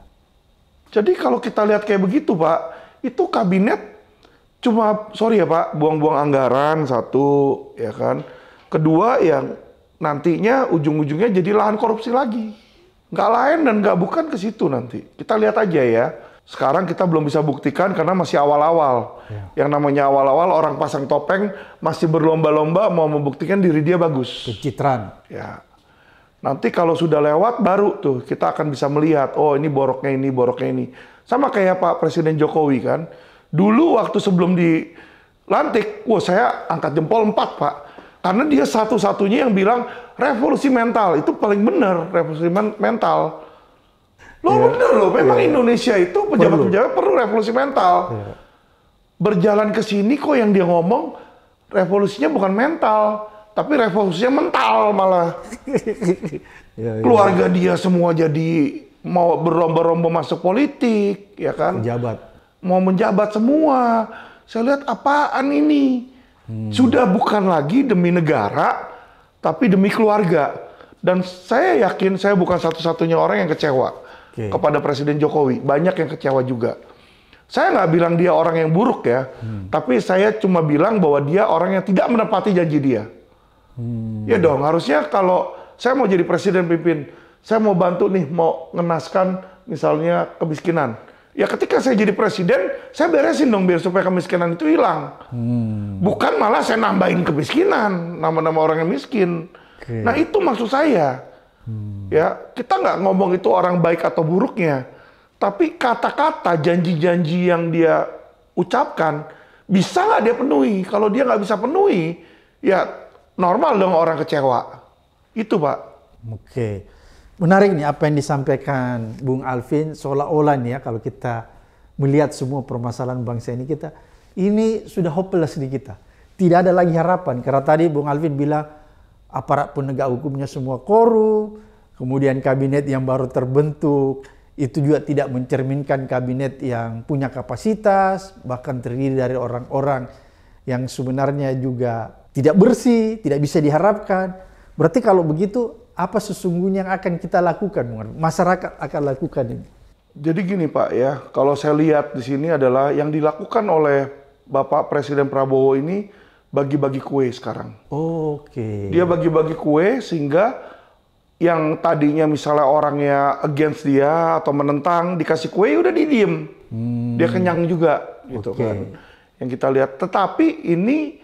Jadi kalau kita lihat kayak begitu Pak, itu kabinet cuma sorry ya Pak, buang-buang anggaran satu, ya kan. Kedua yang nantinya ujung-ujungnya jadi lahan korupsi lagi. Nggak lain dan nggak bukan ke situ nanti. Kita lihat aja ya. Sekarang kita belum bisa buktikan karena masih awal-awal. Ya. Yang namanya awal-awal orang pasang topeng masih berlomba-lomba mau membuktikan diri dia bagus. Kecitran. Ya. Nanti kalau sudah lewat baru tuh kita akan bisa melihat, oh ini boroknya ini, boroknya ini. Sama kayak Pak Presiden Jokowi kan. Dulu waktu sebelum dilantik, wah saya angkat jempol empat Pak karena dia satu-satunya yang bilang revolusi mental itu paling benar revolusi mental. Lo yeah. bener loh, memang yeah. Iya. Indonesia itu pejabat-pejabat perlu revolusi mental. Yeah. Berjalan ke sini kok yang dia ngomong revolusinya bukan mental, tapi revolusinya mental malah. (laughs) yeah, iya. Keluarga yeah. dia semua jadi mau berlomba-lomba masuk politik, ya kan? Menjabat. Mau menjabat semua. Saya lihat apaan ini? Hmm. Sudah bukan lagi demi negara, tapi demi keluarga. Dan saya yakin saya bukan satu-satunya orang yang kecewa okay. kepada Presiden Jokowi. Banyak yang kecewa juga. Saya nggak bilang dia orang yang buruk ya, hmm. tapi saya cuma bilang bahwa dia orang yang tidak menepati janji dia. Hmm. Ya dong, harusnya kalau saya mau jadi presiden pimpin, saya mau bantu nih, mau ngenaskan misalnya kemiskinan Ya ketika saya jadi presiden, saya beresin dong biar supaya kemiskinan itu hilang. Hmm. Bukan malah saya nambahin kemiskinan, nama-nama orang yang miskin. Okay. Nah itu maksud saya. Hmm. Ya kita nggak ngomong itu orang baik atau buruknya, tapi kata-kata, janji-janji yang dia ucapkan bisa nggak dia penuhi? Kalau dia nggak bisa penuhi, ya normal dong orang kecewa. Itu pak. Oke. Okay. Menarik nih apa yang disampaikan Bung Alvin seolah-olah nih ya kalau kita melihat semua permasalahan bangsa ini kita ini sudah hopeless di kita. Tidak ada lagi harapan karena tadi Bung Alvin bilang aparat penegak hukumnya semua korup, kemudian kabinet yang baru terbentuk itu juga tidak mencerminkan kabinet yang punya kapasitas, bahkan terdiri dari orang-orang yang sebenarnya juga tidak bersih, tidak bisa diharapkan. Berarti kalau begitu apa sesungguhnya yang akan kita lakukan, masyarakat akan lakukan ini. Jadi gini Pak ya, kalau saya lihat di sini adalah yang dilakukan oleh Bapak Presiden Prabowo ini bagi-bagi kue sekarang. Oh, Oke. Okay. Dia bagi-bagi kue sehingga yang tadinya misalnya orangnya against dia atau menentang dikasih kue udah didiem. Hmm. Dia kenyang juga gitu okay. kan. Yang kita lihat. Tetapi ini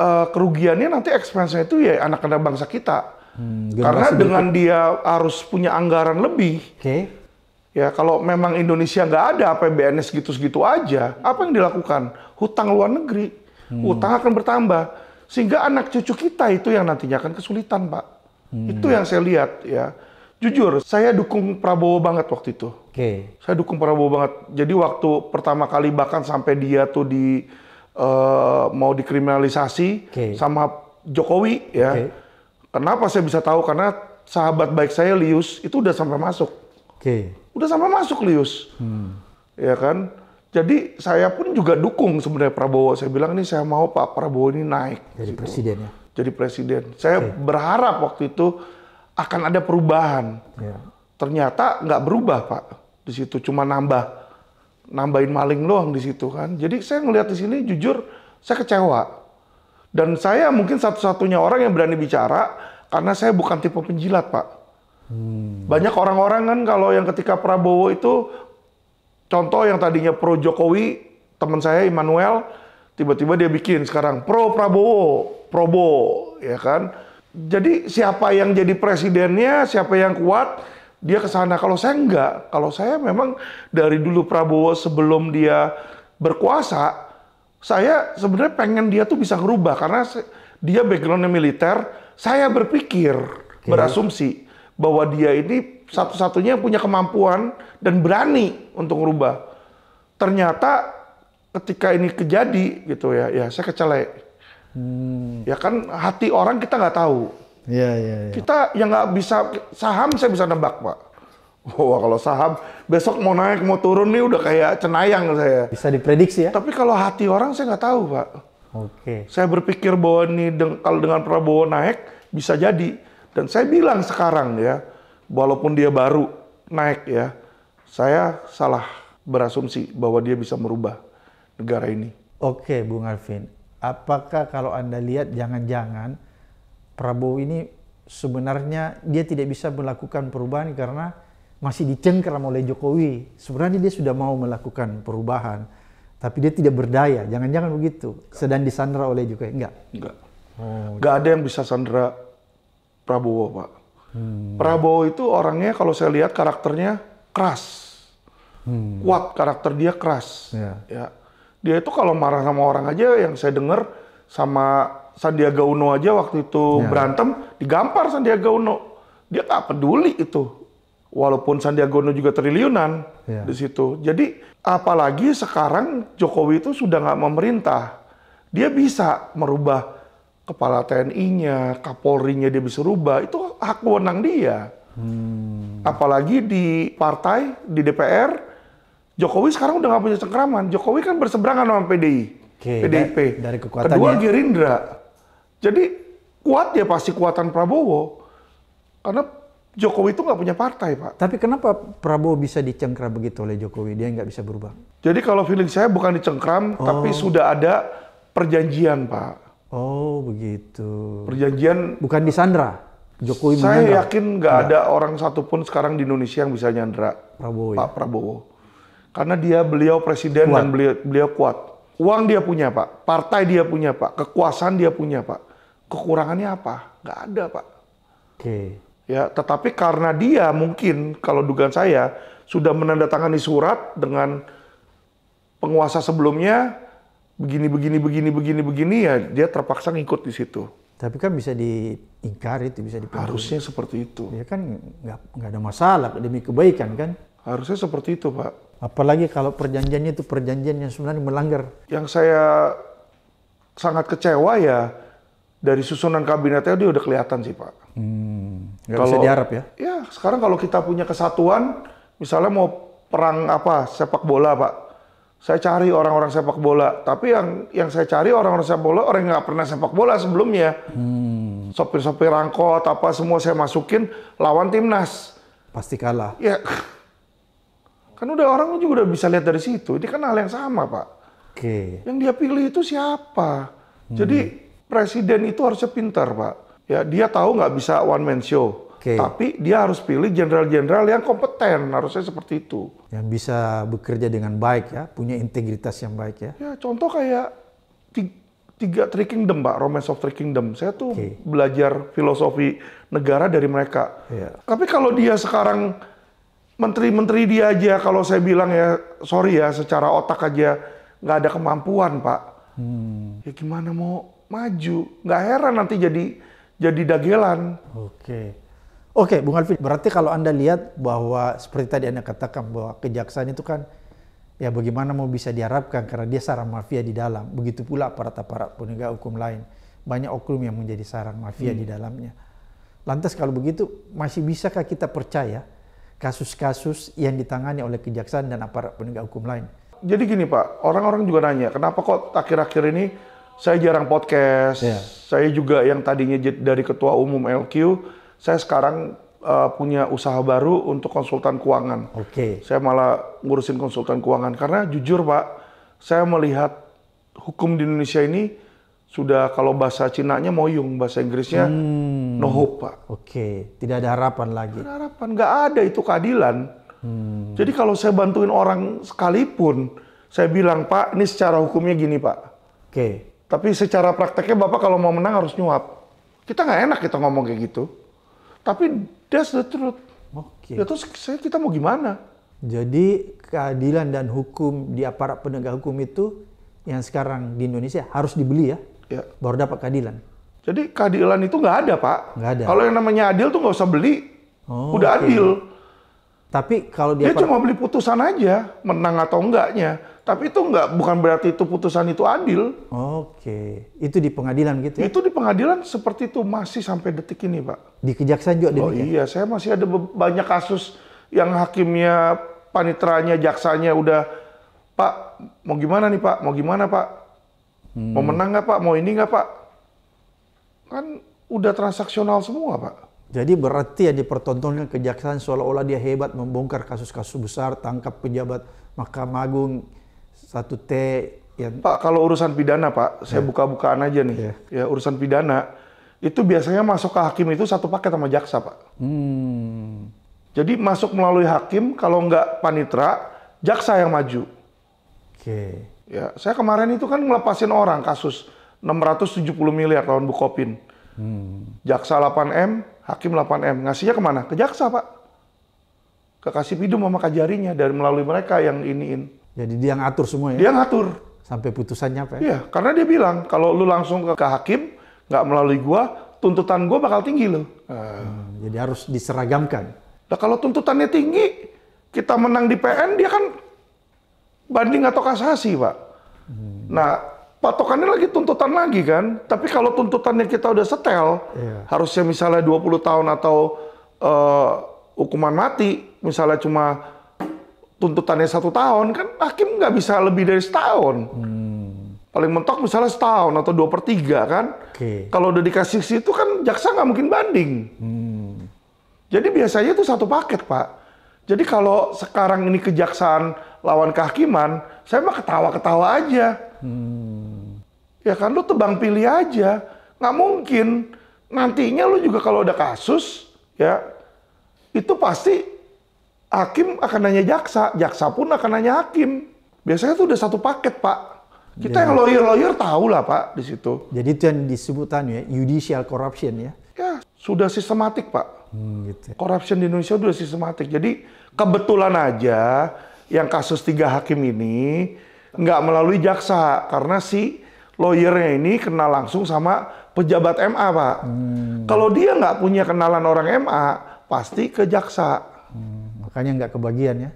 uh, kerugiannya nanti expense-nya itu ya anak-anak bangsa kita Hmm, Karena dengan dia harus punya anggaran lebih. Okay. Ya kalau memang Indonesia nggak ada APBN segitu-segitu aja, apa yang dilakukan? Hutang luar negeri, hmm. hutang akan bertambah. Sehingga anak cucu kita itu yang nantinya akan kesulitan, Pak. Hmm. Itu yang saya lihat ya. Jujur, saya dukung Prabowo banget waktu itu. Oke. Okay. Saya dukung Prabowo banget. Jadi waktu pertama kali bahkan sampai dia tuh di uh, mau dikriminalisasi okay. sama Jokowi ya. Okay Kenapa saya bisa tahu? Karena sahabat baik saya Lius itu udah sampai masuk. Oke. Okay. Udah sampai masuk Lius. Hmm. Ya kan? Jadi saya pun juga dukung sebenarnya Prabowo. Saya bilang ini saya mau Pak Prabowo ini naik. Jadi gitu. presiden ya. Jadi presiden. Saya okay. berharap waktu itu akan ada perubahan. Yeah. Ternyata nggak berubah Pak. Di situ cuma nambah nambahin maling loh di situ kan. Jadi saya ngelihat di sini jujur saya kecewa dan saya mungkin satu-satunya orang yang berani bicara karena saya bukan tipe penjilat, Pak. Hmm. Banyak orang-orang kan kalau yang ketika Prabowo itu contoh yang tadinya pro Jokowi, teman saya Immanuel tiba-tiba dia bikin sekarang pro Prabowo, Probo, ya kan? Jadi siapa yang jadi presidennya, siapa yang kuat, dia ke sana. Kalau saya enggak, kalau saya memang dari dulu Prabowo sebelum dia berkuasa, saya sebenarnya pengen dia tuh bisa ngerubah karena dia backgroundnya militer. Saya berpikir okay. Hmm. berasumsi bahwa dia ini satu-satunya yang punya kemampuan dan berani untuk ngerubah. Ternyata ketika ini kejadi gitu ya, ya saya kecelek. Hmm. Ya kan hati orang kita nggak tahu. Iya, iya iya. Kita yang nggak bisa saham saya bisa nembak pak. (laughs) Wah kalau saham besok mau naik mau turun nih udah kayak cenayang saya. Bisa diprediksi ya. Tapi kalau hati orang saya nggak tahu pak. Oke. Okay. Saya berpikir bahwa nih deng kalau dengan Prabowo naik bisa jadi. Dan saya bilang sekarang ya, walaupun dia baru naik ya, saya salah berasumsi bahwa dia bisa merubah negara ini. Oke, Bung Alvin. Apakah kalau Anda lihat jangan-jangan Prabowo ini sebenarnya dia tidak bisa melakukan perubahan karena masih dicengkeram oleh Jokowi. Sebenarnya dia sudah mau melakukan perubahan, tapi dia tidak berdaya. Jangan-jangan begitu. Sedang disandra oleh Jokowi. Enggak. Enggak. Oh, Enggak ada yang bisa sandra Prabowo, Pak. Hmm. Prabowo itu orangnya kalau saya lihat karakternya keras. Hmm. Kuat karakter dia keras. Ya. Ya. Dia itu kalau marah sama orang aja yang saya dengar sama Sandiaga Uno aja waktu itu ya. berantem digampar Sandiaga Uno. Dia tak peduli itu walaupun Sandiaga Uno juga triliunan yeah. di situ. Jadi apalagi sekarang Jokowi itu sudah nggak memerintah, dia bisa merubah kepala TNI-nya, Kapolri-nya dia bisa rubah. Itu hak wewenang dia. Hmm. Apalagi di partai, di DPR, Jokowi sekarang udah nggak punya cengkraman. Jokowi kan berseberangan sama PDI, okay, PDIP. Dari kekuatan Kedua Gerindra. Jadi kuat ya pasti kekuatan Prabowo. Karena Jokowi itu nggak punya partai, Pak. Tapi kenapa Prabowo bisa dicengkram begitu oleh Jokowi? Dia nggak bisa berubah. Jadi kalau feeling saya bukan dicengkram, oh. tapi sudah ada perjanjian, Pak. Oh, begitu. Perjanjian bukan di Sandra. Jokowi Saya menyandra. yakin nggak ada orang satupun sekarang di Indonesia yang bisa nyandra Prabowo, ya? Pak ya? Prabowo. Karena dia beliau presiden kuat. dan beliau, beliau kuat. Uang dia punya, Pak. Partai dia punya, Pak. Kekuasaan dia punya, Pak. Kekurangannya apa? Nggak ada, Pak. Oke. Okay. Ya, tetapi karena dia mungkin kalau dugaan saya sudah menandatangani surat dengan penguasa sebelumnya begini begini begini begini begini ya dia terpaksa ngikut di situ. Tapi kan bisa diingkari itu bisa dipengaruhi. Harusnya seperti itu. Ya kan nggak nggak ada masalah demi kebaikan kan. Harusnya seperti itu pak. Apalagi kalau perjanjiannya itu perjanjian yang sebenarnya melanggar. Yang saya sangat kecewa ya dari susunan kabinetnya dia udah kelihatan sih pak Hmm, kalau, bisa diharap ya? Ya, sekarang kalau kita punya kesatuan, misalnya mau perang apa, sepak bola Pak. Saya cari orang-orang sepak bola, tapi yang yang saya cari orang-orang sepak bola, orang yang nggak pernah sepak bola sebelumnya. Hmm. Sopir-sopir angkot, apa semua saya masukin, lawan timnas. Pasti kalah. Ya, kan udah orang juga udah bisa lihat dari situ. Ini kan hal yang sama Pak. Oke. Okay. Yang dia pilih itu siapa? Hmm. Jadi presiden itu harusnya pintar Pak Ya, dia tahu nggak bisa one man show. Okay. Tapi dia harus pilih jenderal-jenderal yang kompeten, harusnya seperti itu. Yang bisa bekerja dengan baik ya, punya integritas yang baik ya. Ya, contoh kayak tiga Three Kingdom, Pak, Romance of Three Kingdom. Saya tuh okay. belajar filosofi negara dari mereka. Yeah. Tapi kalau dia sekarang menteri-menteri dia aja, kalau saya bilang ya, sorry ya, secara otak aja nggak ada kemampuan, Pak. Hmm. Ya gimana mau maju? Nggak heran nanti jadi jadi dagelan. Oke. Oke, Bung Alvin. berarti kalau Anda lihat bahwa seperti tadi Anda katakan bahwa kejaksaan itu kan ya bagaimana mau bisa diharapkan karena dia sarang mafia di dalam. Begitu pula aparat-aparat penegak hukum lain. Banyak oknum yang menjadi sarang mafia hmm. di dalamnya. Lantas kalau begitu masih bisakah kita percaya kasus-kasus yang ditangani oleh kejaksaan dan aparat penegak hukum lain? Jadi gini Pak, orang-orang juga nanya, kenapa kok akhir-akhir ini saya jarang podcast. Yeah. Saya juga yang tadinya dari ketua umum LQ, saya sekarang uh, punya usaha baru untuk konsultan keuangan. Oke. Okay. Saya malah ngurusin konsultan keuangan karena jujur Pak, saya melihat hukum di Indonesia ini sudah kalau bahasa Cina-nya moyung, bahasa Inggrisnya hmm. no hope Pak. Oke, okay. tidak ada harapan lagi. Tidak ada harapan, nggak ada itu keadilan. Hmm. Jadi kalau saya bantuin orang sekalipun, saya bilang Pak, ini secara hukumnya gini Pak. Oke. Okay tapi secara prakteknya Bapak kalau mau menang harus nyuap. Kita nggak enak kita ngomong kayak gitu. Tapi that's the truth. Oke. Okay. Ya terus kita mau gimana? Jadi keadilan dan hukum di aparat penegak hukum itu yang sekarang di Indonesia harus dibeli ya? Ya. Baru dapat keadilan. Jadi keadilan itu nggak ada, Pak. Nggak ada. Kalau yang namanya adil tuh nggak usah beli. Oh, Udah okay. adil. Tapi kalau dia... Dia cuma beli putusan aja, menang atau enggaknya. Tapi itu nggak bukan berarti itu putusan itu adil. Oke, itu di pengadilan gitu. Ya? Itu di pengadilan seperti itu masih sampai detik ini, Pak. Di kejaksaan juga oh, demikian. Oh iya, saya masih ada banyak kasus yang hakimnya, paniteranya, jaksanya udah, Pak, mau gimana nih Pak? Mau gimana Pak? Hmm. Mau menang nggak Pak? Mau ini nggak Pak? Kan udah transaksional semua Pak. Jadi berarti yang dipertontonkan kejaksaan seolah-olah dia hebat membongkar kasus-kasus besar, tangkap pejabat Mahkamah Agung, satu T ya. Pak, kalau urusan pidana, Pak, saya ya. buka-bukaan aja nih. ya. Ya, urusan pidana itu biasanya masuk ke hakim itu satu paket sama jaksa, Pak. Hmm. Jadi masuk melalui hakim, kalau nggak panitra, jaksa yang maju. Oke. Okay. Ya, saya kemarin itu kan ngelepasin orang kasus 670 miliar tahun Bukopin. Hmm. Jaksa 8M, hakim 8M. Ngasihnya kemana? Ke jaksa, Pak. Ke pidum sama Kajarinya dari melalui mereka yang iniin. Jadi dia ngatur semuanya. Dia ngatur. Sampai putusannya apa? ya? Iya, karena dia bilang kalau lu langsung ke, ke hakim nggak melalui gua, tuntutan gua bakal tinggi lo. Nah. Hmm, jadi harus diseragamkan. Nah kalau tuntutannya tinggi, kita menang di PN dia kan banding atau kasasi, Pak. Hmm. Nah, patokannya lagi tuntutan lagi kan. Tapi kalau tuntutannya kita udah setel, yeah. harusnya misalnya 20 tahun atau uh, hukuman mati, misalnya cuma tuntutannya satu tahun, kan hakim nggak bisa lebih dari setahun. Hmm. Paling mentok misalnya setahun atau dua per tiga kan. Okay. Kalau udah dikasih situ kan jaksa nggak mungkin banding. Hmm. Jadi biasanya itu satu paket pak. Jadi kalau sekarang ini kejaksaan lawan kehakiman, saya mah ketawa-ketawa aja. Hmm. Ya kan lu tebang pilih aja. Nggak mungkin. Nantinya lu juga kalau ada kasus, ya itu pasti hakim akan nanya jaksa, jaksa pun akan nanya hakim. Biasanya itu udah satu paket, Pak. Kita ya. yang lawyer-lawyer tahu lah, Pak, di situ. Jadi itu yang disebutkan ya, judicial corruption ya? Ya, sudah sistematik, Pak. Hmm, gitu. Corruption di Indonesia sudah sistematik. Jadi kebetulan aja yang kasus tiga hakim ini nggak melalui jaksa, karena si lawyernya ini kenal langsung sama pejabat MA, Pak. Hmm. Kalau dia nggak punya kenalan orang MA, pasti ke jaksa. Hmm makanya nggak kebagian ya.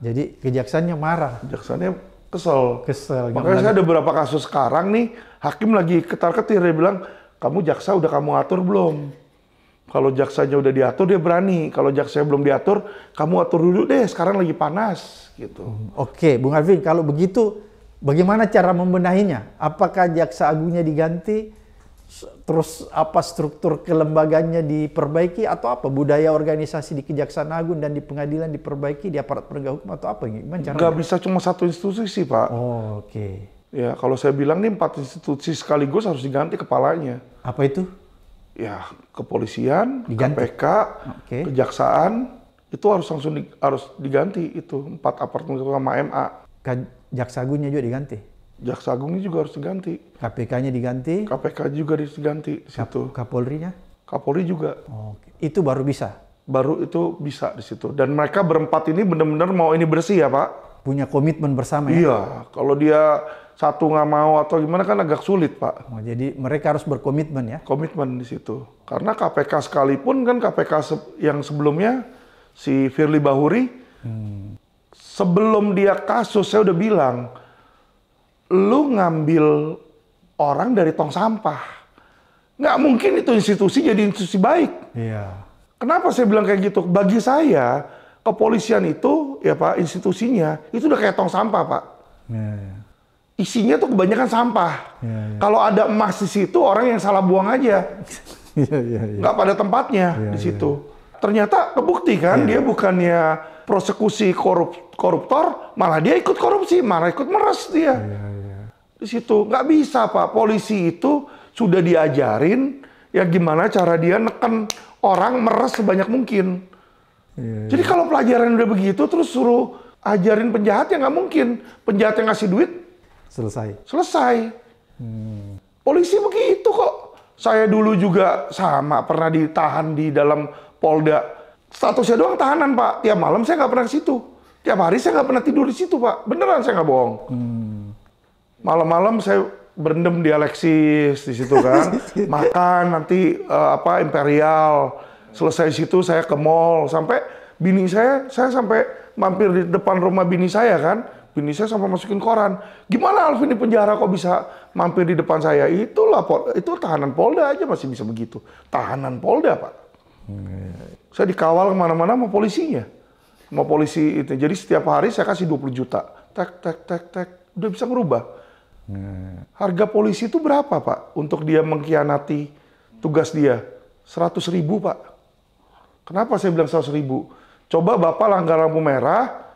Jadi kejaksaannya marah. Kejaksaannya kesel. Kesel. Makanya saya ada beberapa kasus sekarang nih, hakim lagi ketar-ketir dia bilang, kamu jaksa udah kamu atur belum? Kalau jaksanya udah diatur dia berani. Kalau jaksanya belum diatur, kamu atur dulu deh. Sekarang lagi panas gitu. Hmm, oke, Bung Arvin kalau begitu bagaimana cara membenahinya? Apakah jaksa agungnya diganti? terus apa struktur kelembagannya diperbaiki atau apa budaya organisasi di Kejaksaan Agung dan di pengadilan diperbaiki di aparat penegak hukum atau apa gimana caranya? Gak bisa cuma satu institusi pak. Oh, Oke. Okay. Ya kalau saya bilang nih empat institusi sekaligus harus diganti kepalanya. Apa itu? Ya kepolisian, diganti. KPK, okay. kejaksaan itu harus langsung di, harus diganti itu empat aparat penegak hukum sama MA. Kejaksaan Agungnya juga diganti. Jaksa Agung ini juga harus diganti. KPK-nya diganti? KPK juga harus diganti. di situ. Kapolri-nya? Kapolri juga. Oh, itu baru bisa? Baru itu bisa di situ. Dan mereka berempat ini benar-benar mau ini bersih ya Pak? Punya komitmen bersama ya? Iya. Kalau dia satu nggak mau atau gimana kan agak sulit Pak. Oh, jadi mereka harus berkomitmen ya? Komitmen di situ. Karena KPK sekalipun kan KPK yang sebelumnya si Firly Bahuri hmm. sebelum dia kasus saya udah bilang lu ngambil orang dari tong sampah. Nggak mungkin itu institusi jadi institusi baik. Iya. Kenapa saya bilang kayak gitu? Bagi saya, kepolisian itu, ya Pak, institusinya, itu udah kayak tong sampah, Pak. Iya, iya. Isinya tuh kebanyakan sampah. Iya, iya. Kalau ada emas di situ, orang yang salah buang aja. (laughs) Iya, iya, iya, Nggak pada tempatnya iya, di iya. situ. Ternyata kebukti kan, iya. dia bukannya prosekusi korup koruptor, malah dia ikut korupsi, malah ikut meres dia. Iya, iya di situ nggak bisa pak polisi itu sudah diajarin ya gimana cara dia neken orang meres sebanyak mungkin iya, iya, jadi kalau pelajaran udah begitu terus suruh ajarin penjahat ya nggak mungkin penjahat yang ngasih duit selesai selesai hmm. polisi begitu kok saya dulu juga sama pernah ditahan di dalam polda statusnya doang tahanan pak tiap malam saya nggak pernah ke situ tiap hari saya nggak pernah tidur di situ pak beneran saya nggak bohong hmm. Malam-malam saya berendam di Alexis di situ kan. (laughs) Makan nanti uh, apa Imperial. Selesai situ saya ke mall sampai bini saya saya sampai mampir di depan rumah bini saya kan. Bini saya sampai masukin koran. Gimana Alvin di penjara kok bisa mampir di depan saya? Itulah itu tahanan Polda aja masih bisa begitu. Tahanan Polda, Pak. Hmm. Saya dikawal kemana-mana sama polisinya. mau polisi itu. Jadi setiap hari saya kasih 20 juta. Tek, tek, tek, tek. Udah bisa ngerubah Harga polisi itu berapa Pak untuk dia mengkhianati tugas dia? 100 ribu Pak. Kenapa saya bilang 100 ribu? Coba Bapak langgar lampu merah,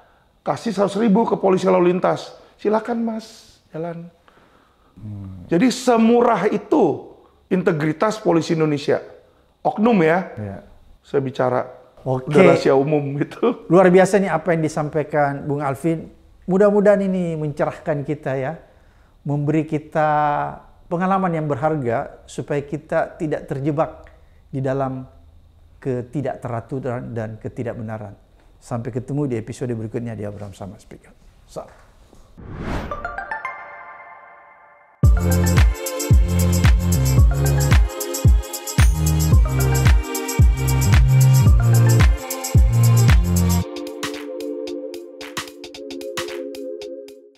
kasih 100 ribu ke polisi lalu lintas. Silakan Mas, jalan. Hmm. Jadi semurah itu integritas polisi Indonesia. Oknum ya, ya. saya bicara. Oke. Okay. rahasia umum itu. Luar biasa nih apa yang disampaikan Bung Alvin. Mudah-mudahan ini mencerahkan kita ya memberi kita pengalaman yang berharga supaya kita tidak terjebak di dalam ketidakteraturan dan ketidakbenaran. Sampai ketemu di episode berikutnya di Abraham Sama Speaker. Salam.